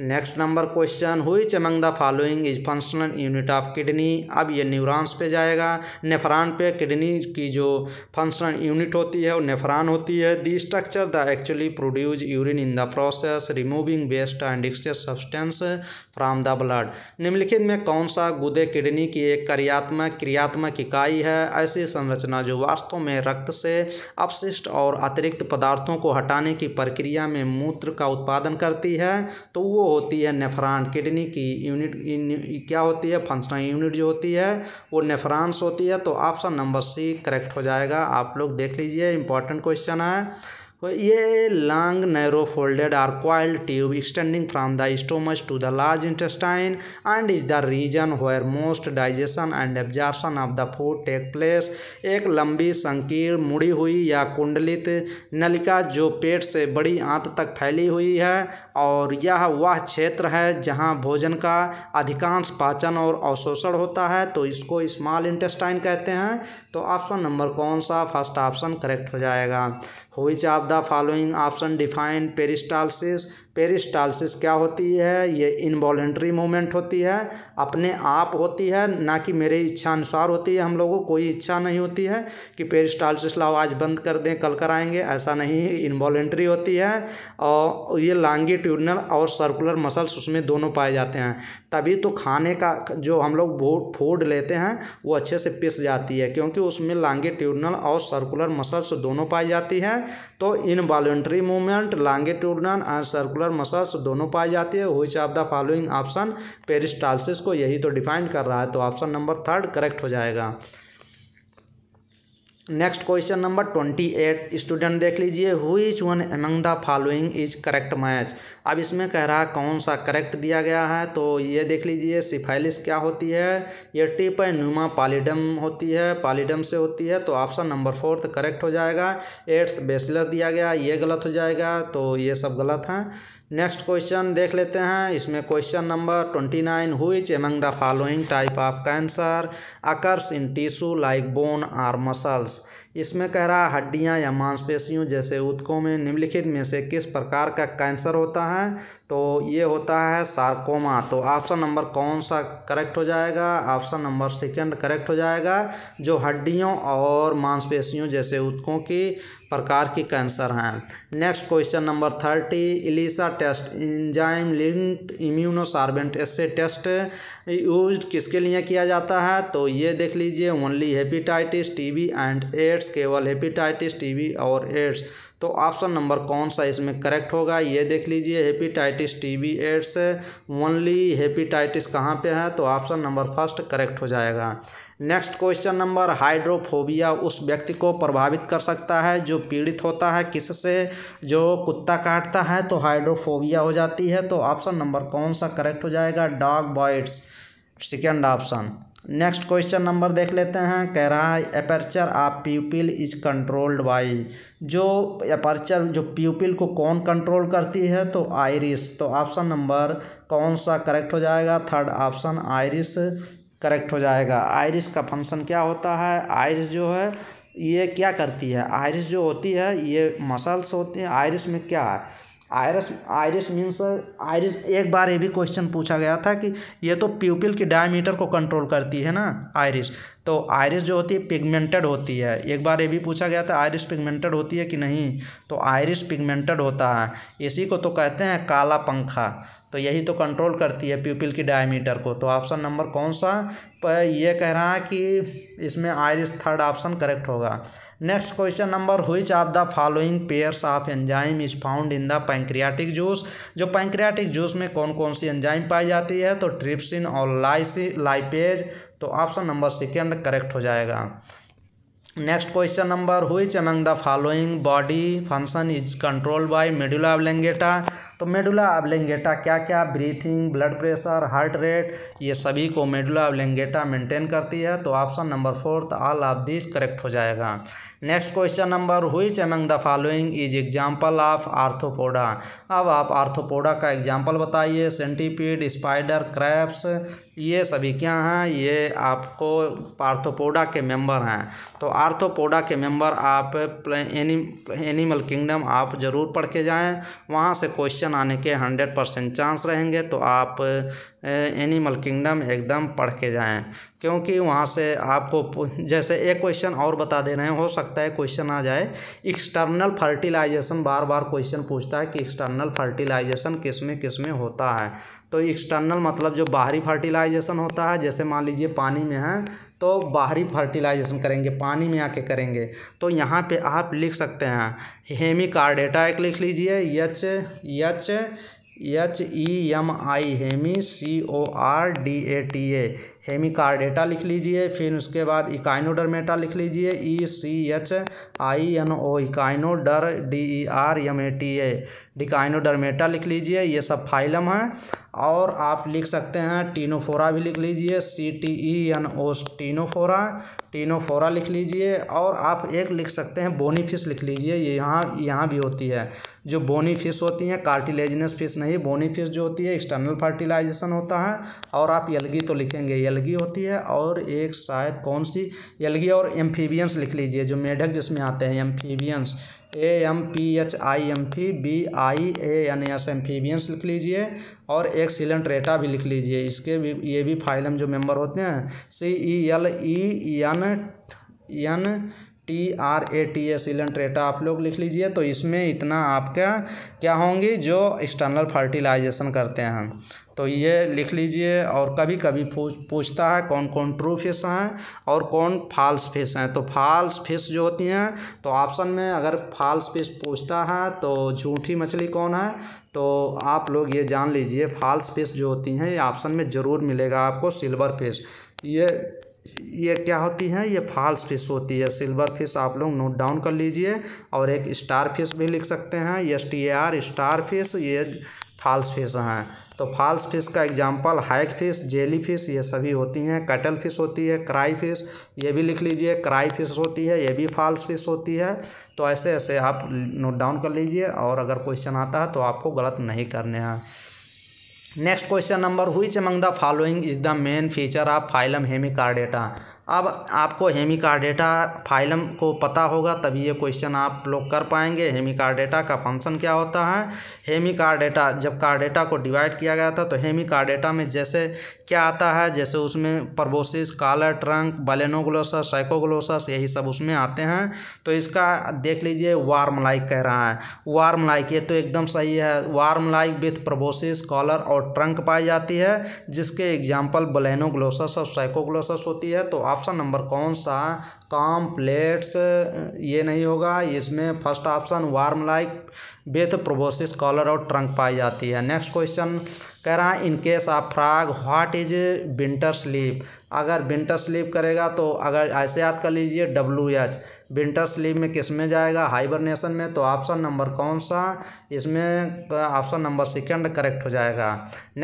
next number question which among the following is functional unit of kidney अब ये न्यूरॉन्स पे जाएगा नेफरान पे किडनी की जो फंक्शनल यूनिट होती है वो नेफरान होती है the structure the actually produce urine in the process removing waste and excess substance from the blood निम्नलिखित में कौन सा गुदे किडनी की एक कार्यात्मक क्रियात्मक इकाई है ऐसी संरचना जो वास्तव में रक्त से अपशिष्ट और अतिरिक्त पदार्थों को हटाने की प्रक्रिया में मूत्र का उत्पादन करती है तो वो होती है नेफ्रान किडनी की यूनिट क्या होती है फंक्शनल यूनिट जो होती है वो नेफ्रांस होती है तो ऑप्शन नंबर सी करेक्ट हो जाएगा आप लोग देख लीजिए इंपॉर्टेंट क्वेश्चन है ये long narrow folded or coiled tube extending from the stomach to the large intestine and is the region where most digestion and absorption of the food take place एक लंबी संकीर्ण मुड़ी हुई या कुंडलित नलिका जो पेट से बड़ी आंत तक फैली हुई है और यह वह क्षेत्र है जहां भोजन का अधिकांश पाचन और अवशोषण होता है तो इसको स्मॉल इंटेस्टाइन कहते हैं तो ऑप्शन नंबर कौन सा फर्स्ट ऑप्शन करेक्ट हो जाएगा which of the following option define peristalsis peristalsis क्या होती है ये इनवॉलेंट्री मूवमेंट होती है अपने आप होती है ना कि मेरे इच्छा अनुसार होती है हम लोगों को कोई इच्छा नहीं होती है कि पेरिस्टालसिस लाओ आज बंद कर दें कल कराएंगे ऐसा नहीं इनवॉलेंट्री होती है और ये लांगिट्यूडनल और सर्कुलर मसल्स उसमें दोनों पाए जाते हैं तभी तो खाने का जो हम लोग फूड लेते हैं वो अच्छे से पिस जाती है क्योंकि उसमें लांगिट्यूडनल और सर्कुलर मसल्स दोनों पाई जाती है तो involuntary movement longitudinal and circular circular muscles दोनों पाए जाते हैं which of the following option peristalsis को यही तो डिफाइन कर रहा है तो ऑप्शन नंबर थर्ड करेक्ट हो जाएगा next question number twenty eight student देख लीजिए which is one among the following is correct match अब इसमें कह रहा है कौन सा करेक्ट दिया गया है तो ये देख लीजिए सिफाइलिस क्या होती है ये टिप है न्यूमा पालीडम होती है पालीडम से होती है तो ऑप्शन नंबर फोर्थ करेक्ट हो जाएगा एड्स बेसलस दिया गया ये गलत हो जाएगा तो ये सब गलत हैं नेक्स्ट क्वेश्चन देख लेते हैं इसमें question number twenty nine which among the following type of cancer occurs in tissue like bone or muscles इसमें कह रहा हड्डियां या मांसपेशियों जैसे उत्कों में निम्नलिखित में से किस प्रकार का कैंसर होता है तो ये होता है सार्कोमा तो ऑप्शन नंबर कौन सा करेक्ट हो जाएगा ऑप्शन नंबर सेकंड करेक्ट हो जाएगा जो हड्डियों और मांसपेशियों जैसे उत्कों की प्रकार के कैंसर हैं next question number thirty ELISA test enzyme linked immunosorbent इससे टेस्ट यूज किसके लिए किया जाता है तो ये देख लीजिए only hepatitis TB and AIDS केवल हेपेटाइटिस टीबी और एड्स तो ऑप्शन नंबर कौन सा इसमें करेक्ट होगा ये देख लीजिए hepatitis TB AIDS only hepatitis कहाँ पे है तो ऑप्शन नंबर फर्स्ट करेक्ट हो जाएगा नेक्स्ट क्वेश्चन नंबर हाइड्रोफोबिया उस व्यक्ति को प्रभावित कर सकता है जो पीड़ित होता है किससे जो कुत्ता काटता है तो हाइड्रोफोबिया हो जाती है तो ऑप्शन नंबर कौन सा करेक्ट हो जाएगा dog bites second option next question number देख लेते हैं कह रहा है aperture of pupil is controlled by जो अपर्चर जो प्यूपिल को कौन कंट्रोल करती है तो आयरिस तो ऑप्शन नंबर कौन सा करेक्ट हो जाएगा थर्ड ऑप्शन आयरिस करेक्ट हो जाएगा आयरिस का फंक्शन क्या होता है आयरिस जो है ये क्या करती है आयरिस जो होती है ये मसल्स होती हैं आयरिस में क्या है आयरस आयरिस मीन्स आयरिस एक बार ये भी क्वेश्चन पूछा गया था कि ये तो प्यूपिल की डायमीटर को कंट्रोल करती है ना आयरिस तो आयरिस जो होती है पिगमेंटेड होती है एक बार ये भी पूछा गया था आयरिस पिगमेंटेड होती है कि नहीं तो आयरिस पिगमेंटेड होता है इसी को तो कहते हैं काला पंखा तो यही तो कंट्रोल करती है प्यूपिल की डायमीटर को तो ऑप्शन नंबर कौन सा पर यह कह रहा है कि इसमें आयरिस थर्ड ऑप्शन करेक्ट होगा next question number which of the following pairs of enzyme is found in the pancreatic juice जो पैंक्रियाटिक जूस में कौन कौन सी एंजाइम पाई जाती है तो ट्रिप्सिन और लाइसी लाइपेज तो ऑप्शन नंबर सेकेंड करेक्ट हो जाएगा next question number which among the following body function is control by medulla oblongata तो मेडुला ऑब्लेंगेटा क्या क्या breathing blood pressure heart rate ये सभी को मेडुला ऑब्लेंगेटा मेंटेन करती है तो option number fourth all of this correct हो जाएगा next question number which among the following is example of arthropoda अब आप आर्थोपोडा का एग्जाम्पल बताइए सेंटीपीड स्पाइडर क्रैप्स ये सभी क्या हैं ये आपको आर्थोपोडा के मेंबर हैं तो आर्थोपोडा के मेंबर आप एनिमल किंगडम आप ज़रूर पढ़ के जाएँ वहाँ से क्वेश्चन क्वेश्चन आने के हंड्रेड परसेंट चांस रहेंगे तो आप एनिमल किंगडम एकदम पढ़ के जाएँ क्योंकि वहाँ से आपको जैसे एक क्वेश्चन और बता दे रहे हैं हो सकता है क्वेश्चन आ जाए एक्सटर्नल फर्टिलाइजेशन बार बार क्वेश्चन पूछता है कि एक्सटर्नल फर्टिलाइजेशन किस में किस में होता है तो एक्सटर्नल मतलब जो बाहरी फर्टिलाइजेशन होता है जैसे मान लीजिए पानी में है तो बाहरी फर्टिलाइजेशन करेंगे पानी में आके करेंगे तो यहाँ पे आप लिख सकते हैं कार्डेटा एक लिख लीजिए H H H E M I hemi C O R D A T A chordata लिख लीजिए फिर उसके बाद इकाइनोडरमेटा लिख लीजिए E C H I N O इकाइनोडर D E R M A T A echinodermata लिख लीजिए ये सब फाइलम हैं और आप लिख सकते हैं टीनोफोरा भी लिख लीजिए C e T E N O ctenophora ctenophora लिख लीजिए और आप एक लिख सकते हैं बोनी फिश लिख लीजिए ये यहाँ यहाँ भी होती है जो बोनी फिश होती हैं कार्टिलेजनस फिश नहीं बोनी फिश जो होती है एक्सटर्नल फर्टिलाइजेशन होता है और आप यलगी तो लिखेंगे यलगी होती है और एक शायद कौन सी यलगी और एम्फीबियंस लिख लीजिए जो मेढक जिसमें आते हैं amphibians A M P H I M P B I A N S amphibians लिख लीजिए और एक सिलेंट रेटा भी लिख लीजिए इसके भी ये भी फाइलम जो मेंबर होते हैं C E L E N N T R A T A coelenterata आप लोग लिख लीजिए तो इसमें इतना आपका क्या होंगे जो एक्सटर्नल फर्टिलाइजेशन करते हैं तो ये लिख लीजिए और कभी कभी पूछता है कौन कौन ट्रू फिश हैं और कौन फाल्स फिश हैं तो फाल्स फिश जो होती हैं तो ऑप्शन में अगर फाल्स फिश पूछता है तो झूठी मछली कौन है तो आप लोग ये जान लीजिए फाल्स फिश जो होती हैं ये ऑप्शन में ज़रूर मिलेगा आपको सिल्वर फिश ये ये क्या होती हैं ये फाल्स फिश होती है सिल्वर फिश आप लोग नोट डाउन कर लीजिए और एक स्टार फिश भी लिख सकते हैं S T R starfish ये फाल्स फिश हैं तो फाल्स फिश का example hagfish jellyfish ये सभी होती हैं कटल फिश होती है क्राई फिश ये भी लिख लीजिए क्राई फिश होती है ये भी फाल्स फिश होती है तो ऐसे ऐसे आप नोट डाउन कर लीजिए और अगर क्वेश्चन आता है तो आपको गलत नहीं करने हैं next question number which among the following is the main feature of phylum hemichordata अब आपको हेमिकार्डेटा फाइलम को पता होगा तभी ये क्वेश्चन आप लोग कर पाएंगे हेमिकार्डेटा का फंक्शन क्या होता है हेमिकार्डेटा जब कार्डेटा को डिवाइड किया गया था तो हेमिकार्डेटा में जैसे क्या आता है जैसे उसमें परबोसिस कालर ट्रंक बलेनोग्लोसस साइकोग्लोसस यही सब उसमें आते हैं तो इसका देख लीजिए वार्म लाइक कह रहा है वार्म लाइक ये तो एकदम सही है worm like with proboscis collar और ट्रंक पाई जाती है जिसके एग्जाम्पल बलेनोग्लोसस और साइकोग्लोसस होती है तो आप ऑप्शन नंबर कौन सा कॉम्प्लेट्स ये नहीं होगा इसमें first option worm like with proboscis collar और ट्रंक पाई जाती है नेक्स्ट क्वेश्चन कह रहा है in case of frog what is winter sleep अगर विंटर स्लीप करेगा तो अगर ऐसे याद कर लीजिए डब्ल्यू एच विंटर स्लीप में किस में जाएगा हाइबरनेशन में तो ऑप्शन नंबर कौन सा इसमें ऑप्शन नंबर सेकंड करेक्ट हो जाएगा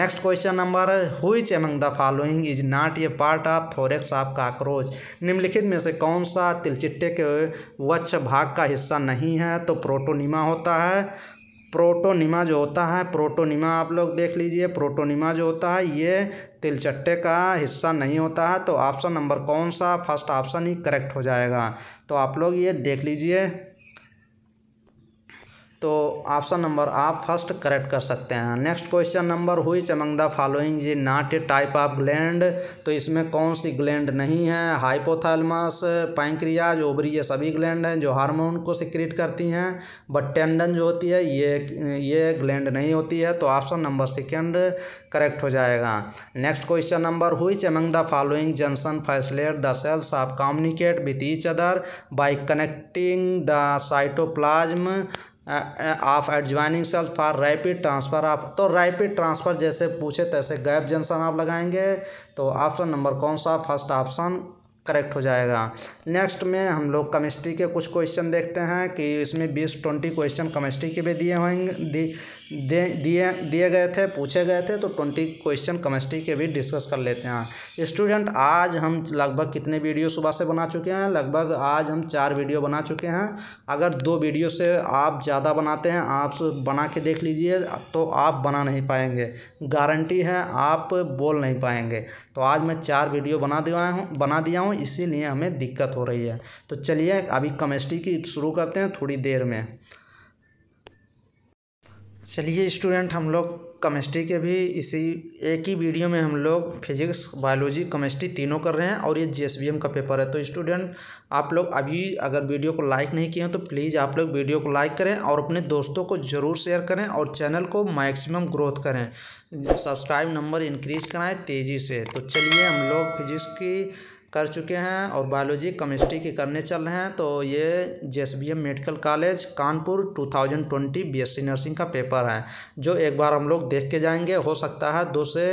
नेक्स्ट क्वेश्चन नंबर हुई among the following is not a part of thorax of cockroach निम्नलिखित में से कौन सा तिलचिट्टे के वच्छ भाग का हिस्सा नहीं है तो प्रोटोनिमा होता है प्रोटोनिमा जो होता है प्रोटोनिमा आप लोग देख लीजिए प्रोटोनिमा जो होता है ये तिलचट्टे का हिस्सा नहीं होता है तो ऑप्शन नंबर कौन सा फर्स्ट ऑप्शन ही करेक्ट हो जाएगा तो आप लोग ये देख लीजिए तो ऑप्शन नंबर आप फर्स्ट करेक्ट कर सकते हैं next question number which among the following जी not a type of gland तो इसमें कौन सी ग्लैंड नहीं है हाइपोथलमस पैंक्रियाज ओबरी ये सभी ग्लैंड हैं जो हार्मोन को सिक्रीट करती हैं बट टेंडन जो होती है ये ये ग्लैंड नहीं होती है तो ऑप्शन नंबर सेकेंड करेक्ट हो जाएगा next question number which among the following junctions facilitate the cells of communicate with each other by connecting the cytoplasm of adjoining cell for rapid transfer of तो rapid transfer जैसे पूछे तैसे gap junction आप लगाएंगे तो option number कौन सा first option correct हो जाएगा नेक्स्ट में हम लोग केमिस्ट्री के कुछ क्वेश्चन देखते हैं कि इसमें बीस ट्वेंटी क्वेश्चन केमिस्ट्री के भी दिए होंगे दिए दिए दिए गए थे पूछे गए थे तो ट्वेंटी क्वेश्चन केमिस्ट्री के भी डिस्कस कर लेते हैं स्टूडेंट आज हम लगभग कितने वीडियो सुबह से बना चुके हैं लगभग आज हम चार वीडियो बना चुके हैं अगर दो वीडियो से आप ज़्यादा बनाते हैं आप बना के देख लीजिए तो आप बना नहीं पाएंगे गारंटी है आप बोल नहीं पाएंगे तो आज मैं चार वीडियो बना दिया हूँ बना दिया हूँ हूँ इसीलिए हमें दिक्कत हो रही है तो चलिए अभी केमिस्ट्री की शुरू करते हैं थोड़ी देर में चलिए स्टूडेंट हम लोग केमिस्ट्री के भी इसी एक ही वीडियो में हम लोग फिजिक्स बायोलॉजी केमिस्ट्री तीनों कर रहे हैं और ये जीएसबीएम का पेपर है तो स्टूडेंट आप लोग अभी अगर वीडियो को लाइक नहीं किए हैं तो प्लीज़ आप लोग वीडियो को लाइक करें और अपने दोस्तों को ज़रूर शेयर करें और चैनल को मैक्सिमम ग्रोथ करें सब्सक्राइब नंबर इंक्रीज कराएं तेज़ी से तो चलिए हम लोग फिजिक्स की कर चुके हैं और बायोलॉजी केमिस्ट्री के करने चल रहे हैं तो ये J S B M medical college Kanpur 2020 BSc nursing का पेपर है जो एक बार हम लोग देख के जाएंगे हो सकता है दो से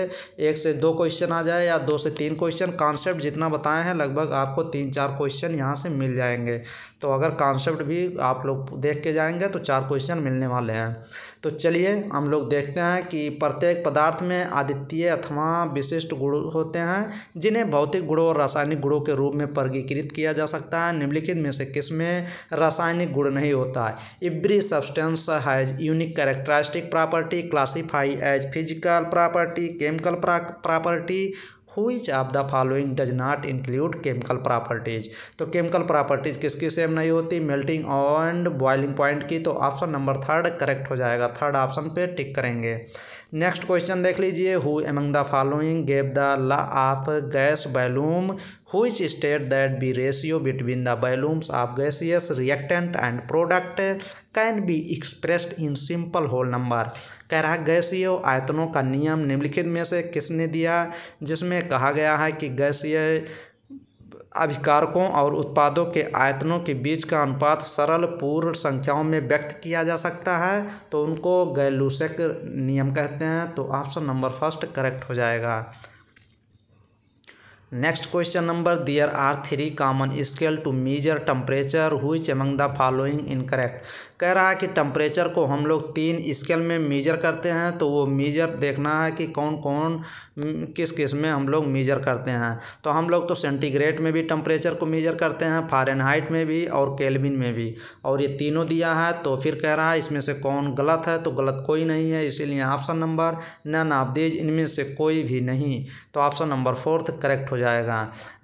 एक से दो क्वेश्चन आ जाए या दो से तीन क्वेश्चन कॉन्सेप्ट जितना बताए हैं लगभग आपको तीन चार क्वेश्चन यहाँ से मिल जाएंगे तो अगर कॉन्सेप्ट भी आप लोग देख के जाएंगे तो चार क्वेश्चन मिलने वाले हैं तो चलिए हम लोग देखते हैं कि प्रत्येक पदार्थ में आदित्य अथवा विशिष्ट गुण होते हैं जिन्हें भौतिक गुणों और रासायनिक रासायनिक गुणों के रूप में वर्गीकृत किया जा सकता है निम्नलिखित में से किस में रासायनिक गुण नहीं होता है every substance has unique characteristic property classify as physical property chemical property which of the following does not include chemical properties तो केमिकल प्रॉपर्टीज किसकी सेम नहीं होती मेल्टिंग एंड बॉइलिंग पॉइंट की तो ऑप्शन नंबर थर्ड करेक्ट हो जाएगा third option पे टिक करेंगे नेक्स्ट क्वेश्चन देख लीजिए which among the following gave the law of gas volume which state that be ratio between the volumes of gaseous reactant and product can be expressed in simple whole number कह रहा गैसीय आयतनों का नियम निम्नलिखित में से किसने दिया जिसमें कहा गया है कि गैसीय अभिकारकों और उत्पादों के आयतनों के बीच का अनुपात सरल पूर्ण संख्याओं में व्यक्त किया जा सकता है तो उनको गैलूसेक नियम कहते हैं तो ऑप्शन नंबर फर्स्ट करेक्ट हो जाएगा next question number there are three common scale to measure temperature which among the following incorrect कह रहा है कि टम्परेचर को हम लोग तीन स्केल में मीजर करते हैं तो वो मीजर देखना है कि कौन कौन हम्म, किस किस में हम लोग मीजर करते हैं तो हम लोग तो सेंटीग्रेड में भी टम्परेचर को मीजर करते हैं फारेनहाइट में भी और केलबिन में भी और ये तीनों दिया है तो फिर कह रहा है इसमें से कौन गलत है तो गलत कोई नहीं है इसीलिए option number none of these इनमें से कोई भी नहीं तो ऑप्शन नंबर फोर्थ करेक्ट हो जाएगा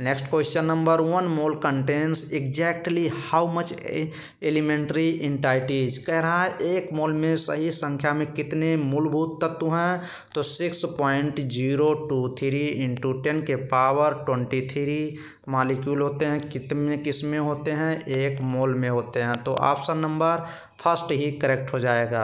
next question number one mole contains exactly how much elementary entities कह रहा है एक मोल में सही संख्या में कितने मूलभूत तत्व हैं तो six point zero two three into ten के पावर ट्वेंटी थ्री मालिक्यूल होते हैं कितने किस में होते हैं एक मोल में होते हैं तो ऑप्शन नंबर फर्स्ट ही करेक्ट हो जाएगा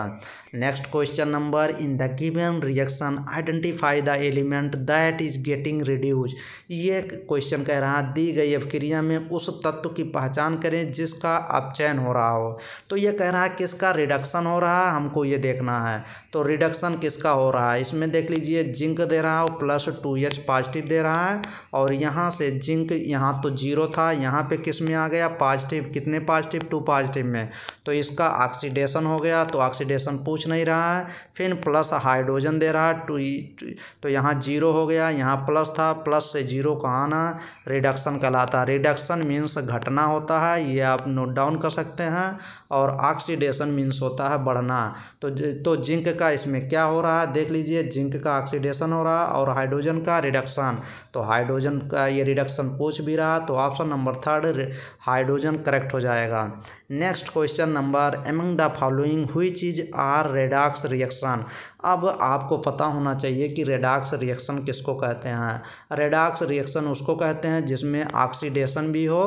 next question number in the given reaction identify the element that is getting reduce ये क्वेश्चन कह रहा है दी गई अभिक्रिया में उस तत्व की पहचान करें जिसका अपचयन हो रहा हो तो ये कह रहा है किसका रिडक्शन हो रहा है हमको ये देखना है तो रिडक्शन किसका हो रहा है इसमें देख लीजिए जिंक दे रहा हो प्लस टू एच पॉजिटिव दे रहा है और यहाँ से जिंक यहाँ तो जीरो था यहाँ पे किस में आ गया पॉजिटिव कितने पॉजिटिव टू पॉजिटिव में तो इसका ऑक्सीडेशन हो गया तो ऑक्सीडेशन पूछ नहीं रहा है फिर प्लस हाइड्रोजन दे रहा है टू e, e, तो यहाँ जीरो हो गया यहाँ प्लस था प्लस से जीरो को आना रिडक्शन कहलाता है रिडक्शन मीन्स घटना होता है ये आप नोट डाउन कर सकते हैं और ऑक्सीडेशन मीन्स होता है बढ़ना तो तो जिंक का इसमें क्या हो रहा है देख लीजिए जिंक का ऑक्सीडेशन हो रहा है और हाइड्रोजन का रिडक्शन तो हाइड्रोजन का ये रिडक्शन पूछ भी रहा तो option number third hydrogen correct हो जाएगा next question number among the following which चीज आर रेडाक्स रिएक्शन अब आपको पता होना चाहिए कि रेडाक्स रिएक्शन किसको कहते हैं रेडाक्स रिएक्शन उसको कहते हैं जिसमें ऑक्सीडेशन भी हो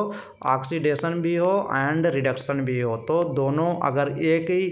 ऑक्सीडेशन भी हो एंड रिडक्शन भी हो तो दोनों अगर एक ही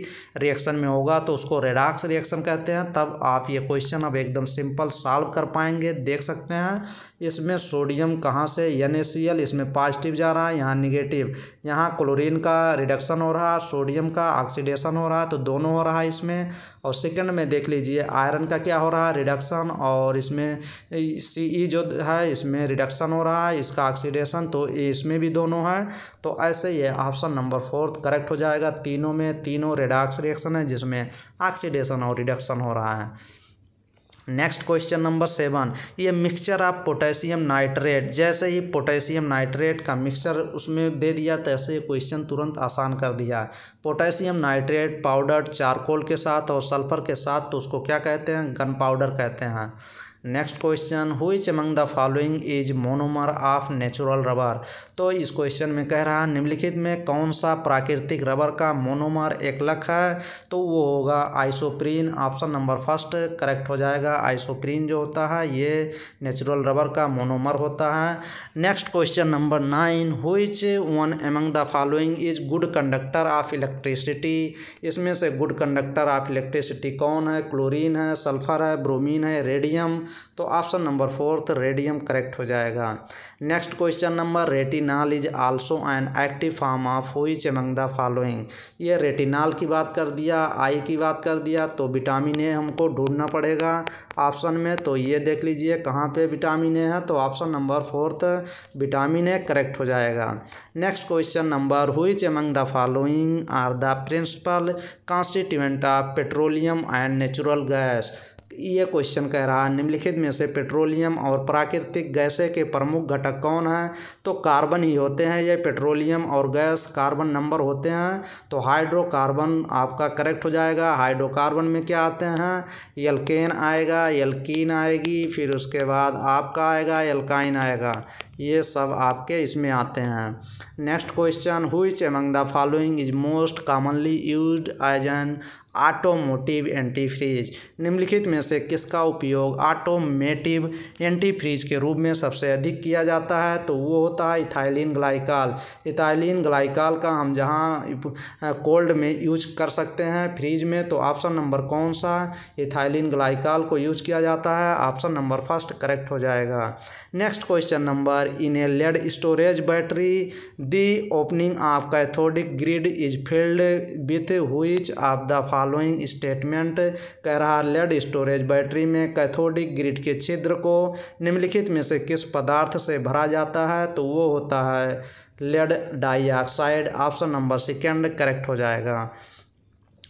रिएक्शन में होगा तो उसको रेडाक्स रिएक्शन कहते हैं तब आप ये क्वेश्चन अब एकदम सिंपल सॉल्व कर पाएंगे देख सकते हैं इसमें सोडियम कहाँ से एन इसमें पॉजिटिव जा रहा है यहाँ निगेटिव यहाँ क्लोरीन का रिडक्शन हो रहा है सोडियम का ऑक्सीडेशन हो रहा है तो दोनों हो रहा है इसमें और सेकंड में देख लीजिए आयरन का क्या हो रहा है रिडक्शन और इसमें सी ई जो है इसमें रिडक्शन हो रहा है इसका ऑक्सीडेशन तो इसमें भी दोनों है तो ऐसे ये ऑप्शन नंबर फोर्थ करेक्ट हो जाएगा तीनों में तीनों रिडाक्स रिएक्शन है जिसमें ऑक्सीडेशन और रिडक्शन हो रहा है नेक्स्ट क्वेश्चन नंबर सेवन ये मिक्सचर ऑफ पोटेशियम नाइट्रेट जैसे ही पोटेशियम नाइट्रेट का मिक्सचर उसमें दे दिया तैसे क्वेश्चन तुरंत आसान कर दिया पोटेशियम नाइट्रेट पाउडर चारकोल के साथ और सल्फर के साथ तो उसको क्या कहते हैं गन पाउडर कहते हैं next question which among the following is monomer of natural rubber तो इस क्वेश्चन में कह रहा है निम्नलिखित में कौन सा प्राकृतिक रबर का मोनोमर एक लख है तो वो होगा isoprene option number first correct हो जाएगा आइसोप्रीन जो होता है ये नेचुरल रबर का मोनोमर होता है next question number nine which one among the following is good conductor of electricity इसमें से गुड कंडक्टर ऑफ इलेक्ट्रिसिटी कौन है क्लोरीन है सल्फर है ब्रोमीन है रेडियम तो option number fourth radium correct हो जाएगा next question number retinal is also an active form of which among the following ये रेटिनाल की बात कर दिया आई की बात कर दिया तो विटामिन ए हमको ढूंढना पड़ेगा ऑप्शन में तो ये देख लीजिए कहाँ पे विटामिन ए है तो option number fourth vitamin A correct हो जाएगा next question number which among the following are the principal constituent of petroleum and natural gas ये क्वेश्चन कह रहा है निम्नलिखित में से पेट्रोलियम और प्राकृतिक गैसें के प्रमुख घटक कौन हैं तो कार्बन ही होते हैं ये पेट्रोलियम और गैस कार्बन नंबर होते हैं तो हाइड्रोकार्बन आपका करेक्ट हो जाएगा हाइड्रोकार्बन में क्या आते हैं यल्केन आएगा यल्कीन आएगी फिर उसके बाद आपका आएगा यल्काइन आएगा ये सब आपके इसमें आते हैं next question which among the following is most commonly use as an automotive antifreeze निम्नलिखित में से किसका उपयोग ऑटोमेटिव एंटी फ्रीज के रूप में सबसे अधिक किया जाता है तो वो होता है इथाइलिन ग्लाइकाल इथाइलिन ग्लाइकाल का हम जहाँ कोल्ड में यूज कर सकते हैं फ्रीज में तो ऑप्शन नंबर कौन सा इथाइलिन ग्लाइकाल को यूज किया जाता है ऑप्शन नंबर फर्स्ट करेक्ट हो जाएगा next question number power in a lead storage battery the opening of cathodic grid is filled with which of the following statement कह रहा लेड स्टोरेज बैटरी में cathodic grid के छिद्र को निम्नलिखित में से किस पदार्थ से भरा जाता है तो वो होता है lead dioxide option number second correct हो जाएगा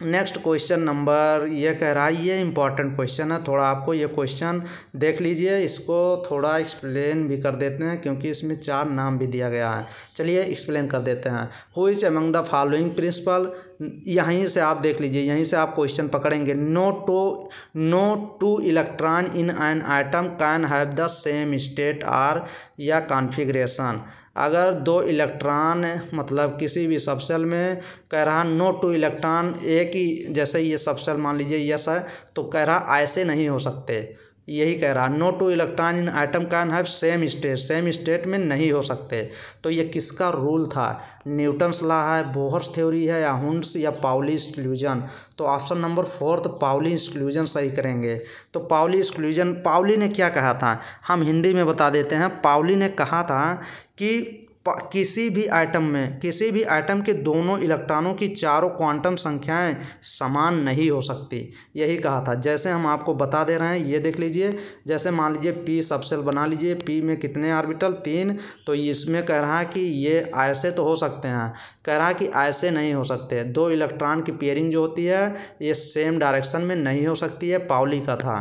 नेक्स्ट क्वेश्चन नंबर ये कह रहा है ये इंपॉर्टेंट क्वेश्चन है थोड़ा आपको ये क्वेश्चन देख लीजिए इसको थोड़ा एक्सप्लेन भी कर देते हैं क्योंकि इसमें चार नाम भी दिया गया है चलिए एक्सप्लेन कर देते हैं who is among the following principle यहीं से आप देख लीजिए यहीं से आप क्वेश्चन पकड़ेंगे no two no two electron in an atom can have the same state or या कॉन्फिग्रेशन अगर दो इलेक्ट्रॉन मतलब किसी भी सबसेल में कह रहा नो टू इलेक्ट्रॉन एक ही जैसे ये सबसेल मान लीजिए यस है तो कह रहा ऐसे नहीं हो सकते यही कह रहा no two electron in atom can have same state same state में नहीं हो सकते तो ये किसका रूल था न्यूटन्स ला है बोहर्स थ्योरी है या हुंड्स या पाउली एक्सक्लूजन तो ऑप्शन नंबर फोर्थ तो पाउली एक्सक्लूजन सही करेंगे तो पाउली एक्सक्लूजन पाउली ने क्या कहा था हम हिंदी में बता देते हैं पाउली ने कहा था कि किसी भी आइटम में किसी भी आइटम के दोनों इलेक्ट्रॉनों की चारों क्वांटम संख्याएं समान नहीं हो सकती यही कहा था जैसे हम आपको बता दे रहे हैं ये देख लीजिए जैसे मान लीजिए पी सबसेल बना लीजिए पी में कितने आर्बिटल तीन तो इसमें कह रहा है कि ये ऐसे तो हो सकते हैं कह रहा है कि ऐसे नहीं हो सकते दो इलेक्ट्रॉन की पेयरिंग जो होती है ये सेम डायरेक्शन में नहीं हो सकती है पावली का था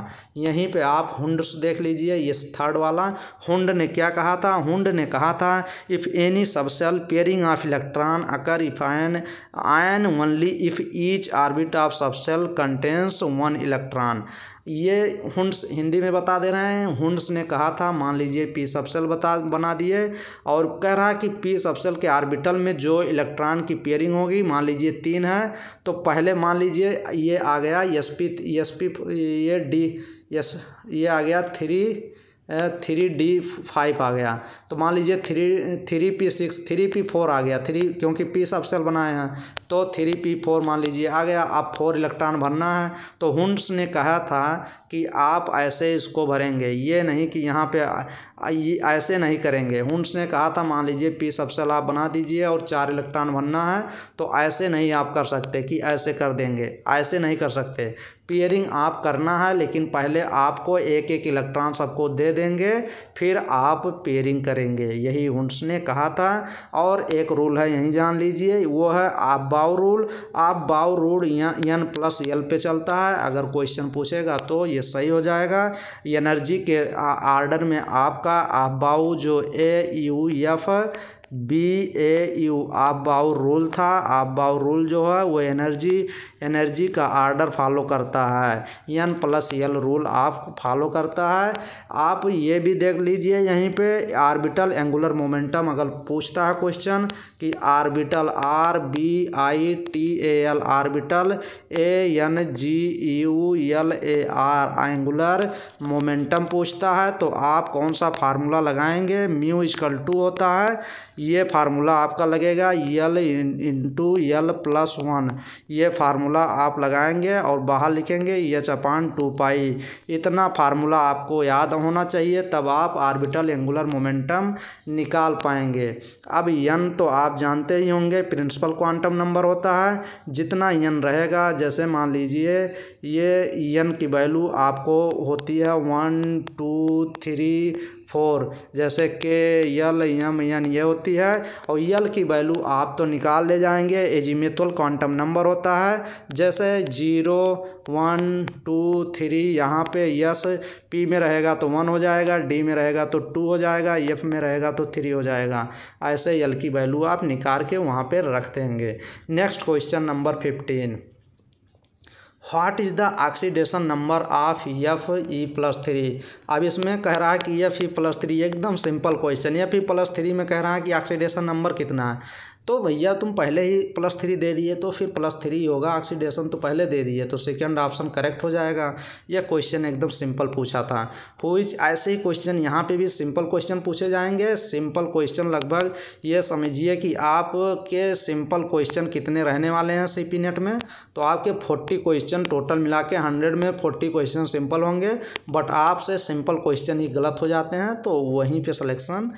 यहीं पर आप हुंड देख लीजिए ये थर्ड वाला हुंड ने क्या कहा था हुंड ने कहा था if any subshell pairing of electron occur if and and only if each orbit of subshell contains one electron ये हुंड्स हिंदी में बता दे रहे हैं हुंड्स ने कहा था मान लीजिए पी सबसेल बता बना दिए और कह रहा है कि पी सबसेल के आर्बिटल में जो इलेक्ट्रॉन की पेयरिंग होगी मान लीजिए तीन है तो पहले मान लीजिए ये आ गया एस पी एस पी ये डी यस ये आ गया थ्री थ्री डी फाइव आ गया तो मान लीजिए three three p six three p four आ गया थ्री क्योंकि पी सब सेल बनाए हैं तो थ्री पी फोर मान लीजिए आ गया अब फोर इलेक्ट्रॉन भरना है तो हुस ने कहा था कि आप ऐसे इसको भरेंगे ये नहीं कि यहाँ पे ऐसे नहीं करेंगे हुंस ने कहा था मान लीजिए पी सबसे आप बना दीजिए और चार इलेक्ट्रॉन बनना है तो ऐसे नहीं आप कर सकते कि ऐसे कर देंगे ऐसे नहीं कर सकते पियरिंग आप करना है लेकिन पहले आपको एक एक इलेक्ट्रॉन सबको दे देंगे फिर आप पेयरिंग करेंगे यही हुंस ने कहा था और एक रूल है यहीं जान लीजिए वो है आप बाव रूल आप बाव रूल एन प्लस यल पे चलता है अगर क्वेश्चन पूछेगा तो ये सही हो जाएगा एनर्जी के आर्डर में आपका अबाउ जो A U F B A U aufbau rule था आप बाउ रूल जो है वो एनर्जी एनर्जी का आर्डर फॉलो करता है एन प्लस एल रूल आप फॉलो करता है आप ये भी देख लीजिए यहीं पे आर्बिटल एंगुलर मोमेंटम अगर पूछता है क्वेश्चन कि orbital R B I T A L orbital A N G U L A R angular momentum पूछता है तो आप कौन सा फार्मूला लगाएंगे म्यू इजकल टू होता है ये फार्मूला आपका लगेगा l into l plus one ये फार्मूला आप लगाएंगे और बाहर लिखेंगे यच अपान टू पाई इतना फार्मूला आपको याद होना चाहिए तब आप आर्बिटल एंगुलर मोमेंटम निकाल पाएंगे अब यन तो आप जानते ही होंगे प्रिंसिपल क्वांटम नंबर होता है जितना यन रहेगा जैसे मान लीजिए ये यन की वैल्यू आपको होती है वन टू थ्री फोर जैसे के यल यम यन ये होती है और यल की वैल्यू आप तो निकाल ले जाएंगे एजिमेथल क्वांटम नंबर होता है जैसे जीरो वन टू थ्री यहाँ पे यस पी में रहेगा तो वन हो जाएगा डी में रहेगा तो टू हो जाएगा एफ में रहेगा तो थ्री हो जाएगा ऐसे यल की वैल्यू आप निकाल के वहाँ पे रख देंगे next question number fifteen what is the oxidation number of F E plus three अब इसमें कह रहा है कि एफ ई प्लस थ्री एकदम simple question F E plus three में कह रहा है कि ऑक्सीडेशन नंबर कितना है तो भैया तुम पहले ही प्लस थ्री दे दिए तो फिर प्लस थ्री होगा ऑक्सीडेशन तो पहले दे दिए तो सेकेंड ऑप्शन करेक्ट हो जाएगा यह क्वेश्चन एकदम सिंपल पूछा था हुईज ऐसे ही क्वेश्चन यहाँ पे भी सिंपल क्वेश्चन पूछे जाएंगे सिंपल क्वेश्चन लगभग ये समझिए कि आपके सिंपल क्वेश्चन कितने रहने वाले हैं सी नेट में तो आपके फोर्टी क्वेश्चन टोटल मिला के हंड्रेड में फोर्टी क्वेश्चन सिंपल होंगे बट आपसे सिंपल क्वेश्चन ही गलत हो जाते हैं तो वहीं पर सलेक्शन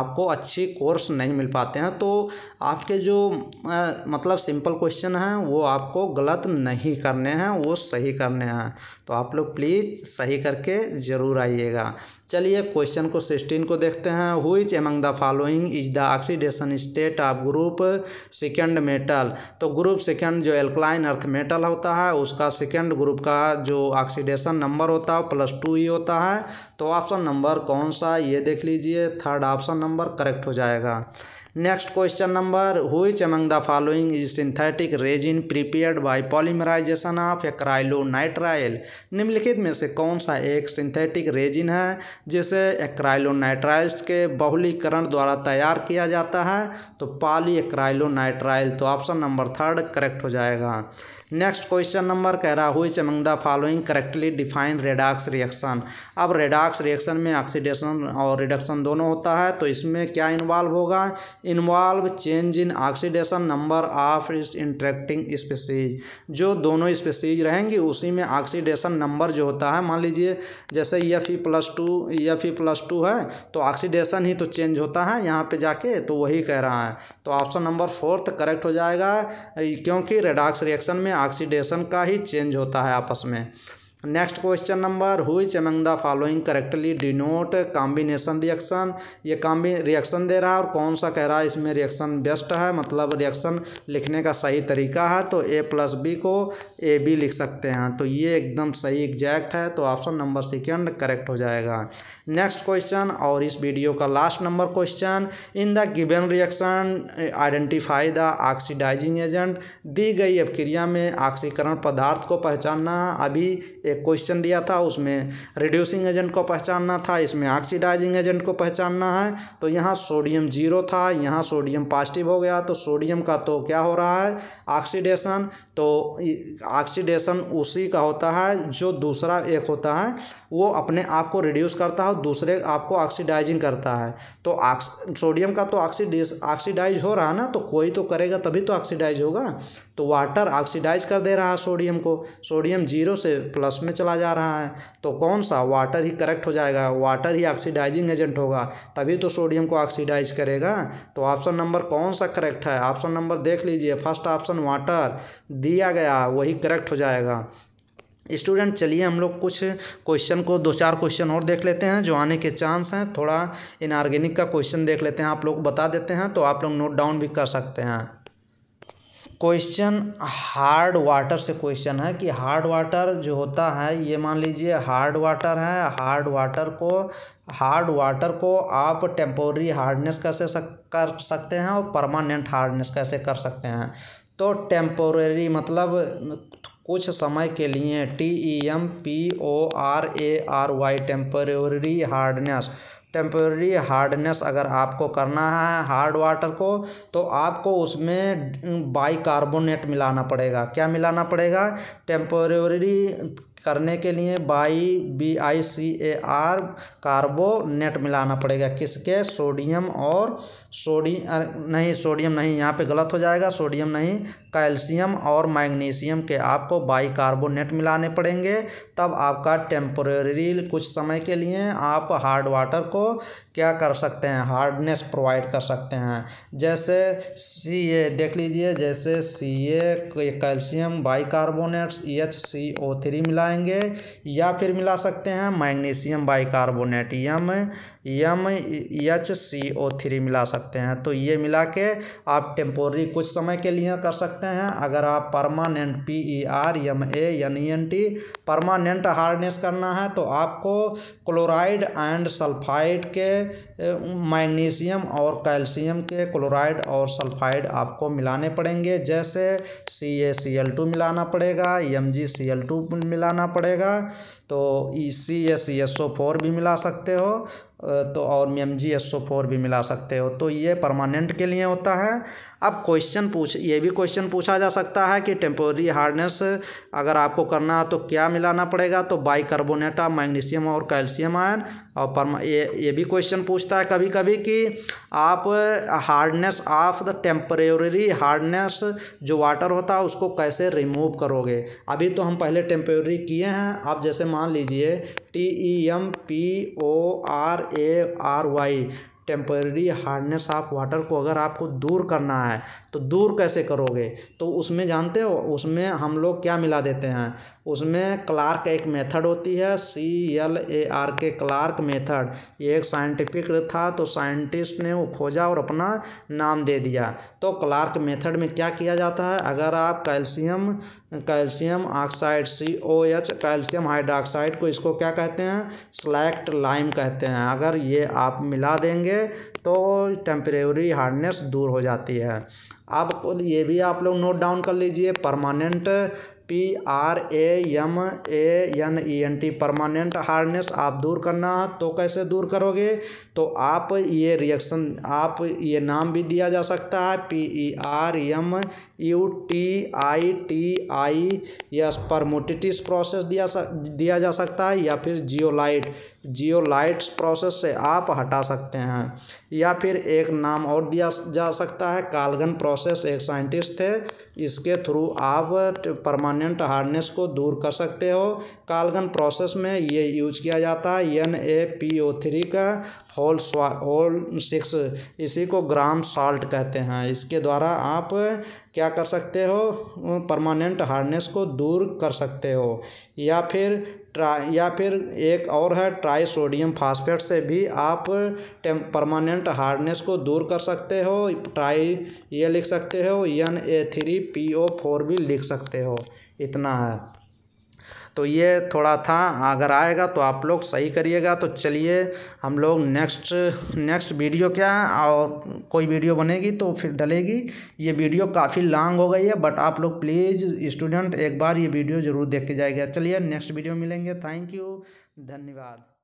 आपको अच्छी कोर्स नहीं मिल पाते हैं तो आपके जो मतलब सिंपल क्वेश्चन हैं वो आपको गलत नहीं करने हैं वो सही करने हैं तो आप लोग प्लीज़ सही करके ज़रूर आइएगा चलिए क्वेश्चन को सिक्सटीन को देखते हैं which among the following is the oxidation state of group second metal तो ग्रुप सेकेंड जो एल्कलाइन अर्थ मेटल होता है उसका सेकेंड ग्रुप का जो ऑक्सीडेशन नंबर होता है प्लस टू ही होता है तो ऑप्शन नंबर कौन सा ये देख लीजिए थर्ड ऑप्शन नंबर करेक्ट हो जाएगा नेक्स्ट क्वेश्चन नंबर हुई among the following is synthetic resin prepared by polymerisation of acrylonitrile निम्नलिखित में से कौन सा एक सिंथेटिक रेजिन है जिसे एक्राइलोनाइट्राइल्स के बहुलीकरण द्वारा तैयार किया जाता है तो पॉली नाइट्राइल तो ऑप्शन नंबर थर्ड करेक्ट हो जाएगा नेक्स्ट क्वेश्चन नंबर कह रहा which among the following correctly define redox reaction अब रेडाक्स रिएक्शन में ऑक्सीडेशन और रिडक्शन दोनों होता है तो इसमें क्या इन्वॉल्व होगा involve change in oxidation number of इस इंट्रैक्टिंग स्पेसीज जो दोनों स्पेसीज रहेंगी उसी में ऑक्सीडेशन नंबर जो होता है मान लीजिए जैसे F E plus two F E plus two है तो ऑक्सीडेशन ही तो चेंज होता है यहाँ पे जाके तो वही कह रहा है तो ऑप्शन नंबर फोर्थ करेक्ट हो जाएगा क्योंकि रेडाक्स रिएक्शन में ऑक्सीडेशन का ही चेंज होता है आपस में next question number which among the following correctly denote combination reaction ये कॉम्बी रिएक्शन दे रहा है और कौन सा कह रहा है इसमें रिएक्शन बेस्ट है मतलब रिएक्शन लिखने का सही तरीका है तो ए प्लस बी को ए बी लिख सकते हैं तो ये एकदम सही एग्जैक्ट है तो ऑप्शन नंबर सेकेंड करेक्ट हो जाएगा नेक्स्ट क्वेश्चन और इस वीडियो का last number question in the given reaction identify the oxidising agent दी गई अपक्रिया में ऑक्सीकरण पदार्थ को पहचानना अभी एक क्वेश्चन दिया था उसमें रिड्यूसिंग एजेंट को पहचानना था इसमें ऑक्सीडाइजिंग एजेंट को पहचानना है तो यहाँ सोडियम जीरो था यहाँ सोडियम पॉजिटिव हो गया तो सोडियम का तो क्या हो रहा है ऑक्सीडेशन तो ऑक्सीडेशन उसी का होता है जो दूसरा एक होता है वो अपने आप को रिड्यूस करता है और दूसरे आपको ऑक्सीडाइजिंग करता है तो सोडियम का तो ऑक्सीडेस ऑक्सीडाइज हो रहा है ना तो कोई तो करेगा तभी तो ऑक्सीडाइज होगा तो वाटर ऑक्सीडाइज कर दे रहा है सोडियम को सोडियम जीरो से प्लस में चला जा रहा है तो कौन सा वाटर ही करेक्ट हो जाएगा वाटर ही ऑक्सीडाइजिंग एजेंट होगा तभी तो सोडियम को ऑक्सीडाइज करेगा तो ऑप्शन नंबर कौन सा करेक्ट है ऑप्शन नंबर देख लीजिए फर्स्ट ऑप्शन वाटर दिया गया वही करेक्ट हो जाएगा स्टूडेंट चलिए हम लोग कुछ क्वेश्चन को दो चार क्वेश्चन और देख लेते हैं जो आने के चांस हैं थोड़ा इनऑर्गेनिक का क्वेश्चन देख लेते हैं आप लोग बता देते हैं तो आप लोग नोट डाउन भी कर सकते हैं क्वेश्चन हार्ड वाटर से क्वेश्चन है कि हार्ड वाटर जो होता है ये मान लीजिए हार्ड वाटर है हार्ड वाटर को हार्ड वाटर को आप टेम्पोरी हार्डनेस कैसे सक, कर सकते हैं और परमानेंट हार्डनेस कैसे कर सकते हैं तो टेम्पोरेरी मतलब कुछ समय के लिए T E M P O R A R Y temporary hardness temporary hardness अगर आपको करना है हार्ड वाटर को तो आपको उसमें बाइकार्बोनेट मिलाना पड़ेगा क्या मिलाना पड़ेगा टेम्प्रेरी करने के लिए bi B I C A R carbonate मिलाना पड़ेगा किसके सोडियम और सोडियम नहीं सोडियम नहीं यहाँ पे गलत हो जाएगा सोडियम नहीं कैल्शियम और मैग्नीशियम के आपको बाइकार्बोनेट मिलाने पड़ेंगे तब आपका टेम्पोरेरी कुछ समय के लिए आप हार्ड वाटर को क्या कर सकते हैं हार्डनेस प्रोवाइड कर सकते हैं जैसे सी ए देख लीजिए जैसे C A calcium bicarbonate H C O three मिलाएंगे या फिर मिला सकते हैं magnesium bicarbonate M g H C O three मिला सकते हैं तो ये मिला के आप टेम्पोरी कुछ समय के लिए कर सकते हैं अगर आप permanent P E R M A N E N T permanent hardness करना है तो आपको क्लोराइड एंड सल्फाइड के मैग्नीशियम और कैल्शियम के क्लोराइड और सल्फाइड आपको मिलाने पड़ेंगे जैसे सी ए सी एल टू मिलाना पड़ेगा M G C L two मिलाना पड़ेगा तो E C S S O four भी मिला सकते हो तो और M G S O four भी मिला सकते हो तो ये परमानेंट के लिए होता है अब क्वेश्चन पूछ ये भी क्वेश्चन पूछा जा सकता है कि टेम्पोरी हार्डनेस अगर आपको करना तो क्या मिलाना पड़ेगा तो बाइकार्बोनेट ऑफ मैग्नीशियम और कैल्शियम आयन और पर ये ये भी क्वेश्चन पूछता है कभी कभी कि आप hardness of the temporary hardness जो वाटर होता है उसको कैसे रिमूव करोगे अभी तो हम पहले टेम्पोरी किए हैं आप जैसे मान लीजिए T E M P O R A R Y temporary hardness of water को अगर आपको दूर करना है तो दूर कैसे करोगे तो उसमें जानते हो उसमें हम लोग क्या मिला देते हैं उसमें क्लार्क एक मेथड होती है C L A R K Clark method ये एक साइंटिफिक था तो साइंटिस्ट ने वो खोजा और अपना नाम दे दिया तो क्लार्क मेथड में क्या किया जाता है अगर आप calcium calcium oxide C O H calcium hydroxide को इसको क्या कहते हैं स्लैक्ट लाइम कहते हैं अगर ये आप मिला देंगे तो टेम्परेरी हार्डनेस दूर हो जाती है अब ये भी आप लोग नोट डाउन कर लीजिए permanent P R A M A N E N T permanent hardness आप दूर करना तो कैसे दूर करोगे तो आप ये रिएक्शन आप ये नाम भी दिया जा सकता है P E R M U T I T I S permutitis process दिया दिया जा सकता है या फिर जियोलाइट जियोलाइट्स प्रोसेस से आप हटा सकते हैं या फिर एक नाम और दिया जा सकता है कालगन प्रोसेस एक साइंटिस्ट थे इसके थ्रू आप परमानेंट हार्डनेस को दूर कर सकते हो कालगन प्रोसेस में ये यूज किया जाता है N A P O three का होल स्वा होल सिक्स इसी को ग्राम साल्ट कहते हैं इसके द्वारा आप क्या कर सकते हो परमानेंट हार्डनेस को दूर कर सकते हो या फिर ट्रा या फिर एक और है ट्राई सोडियम फास्फेट से भी आप परमानेंट हार्डनेस को दूर कर सकते हो ट्राई ये लिख सकते हो N A three P O four भी लिख सकते हो इतना है तो ये थोड़ा था अगर आएगा तो आप लोग सही करिएगा तो चलिए हम लोग नेक्स्ट नेक्स्ट वीडियो क्या और कोई वीडियो बनेगी तो फिर डलेगी ये वीडियो काफ़ी लॉन्ग हो गई है बट आप लोग प्लीज़ स्टूडेंट एक बार ये वीडियो ज़रूर देख के जाएगा चलिए नेक्स्ट वीडियो मिलेंगे थैंक यू धन्यवाद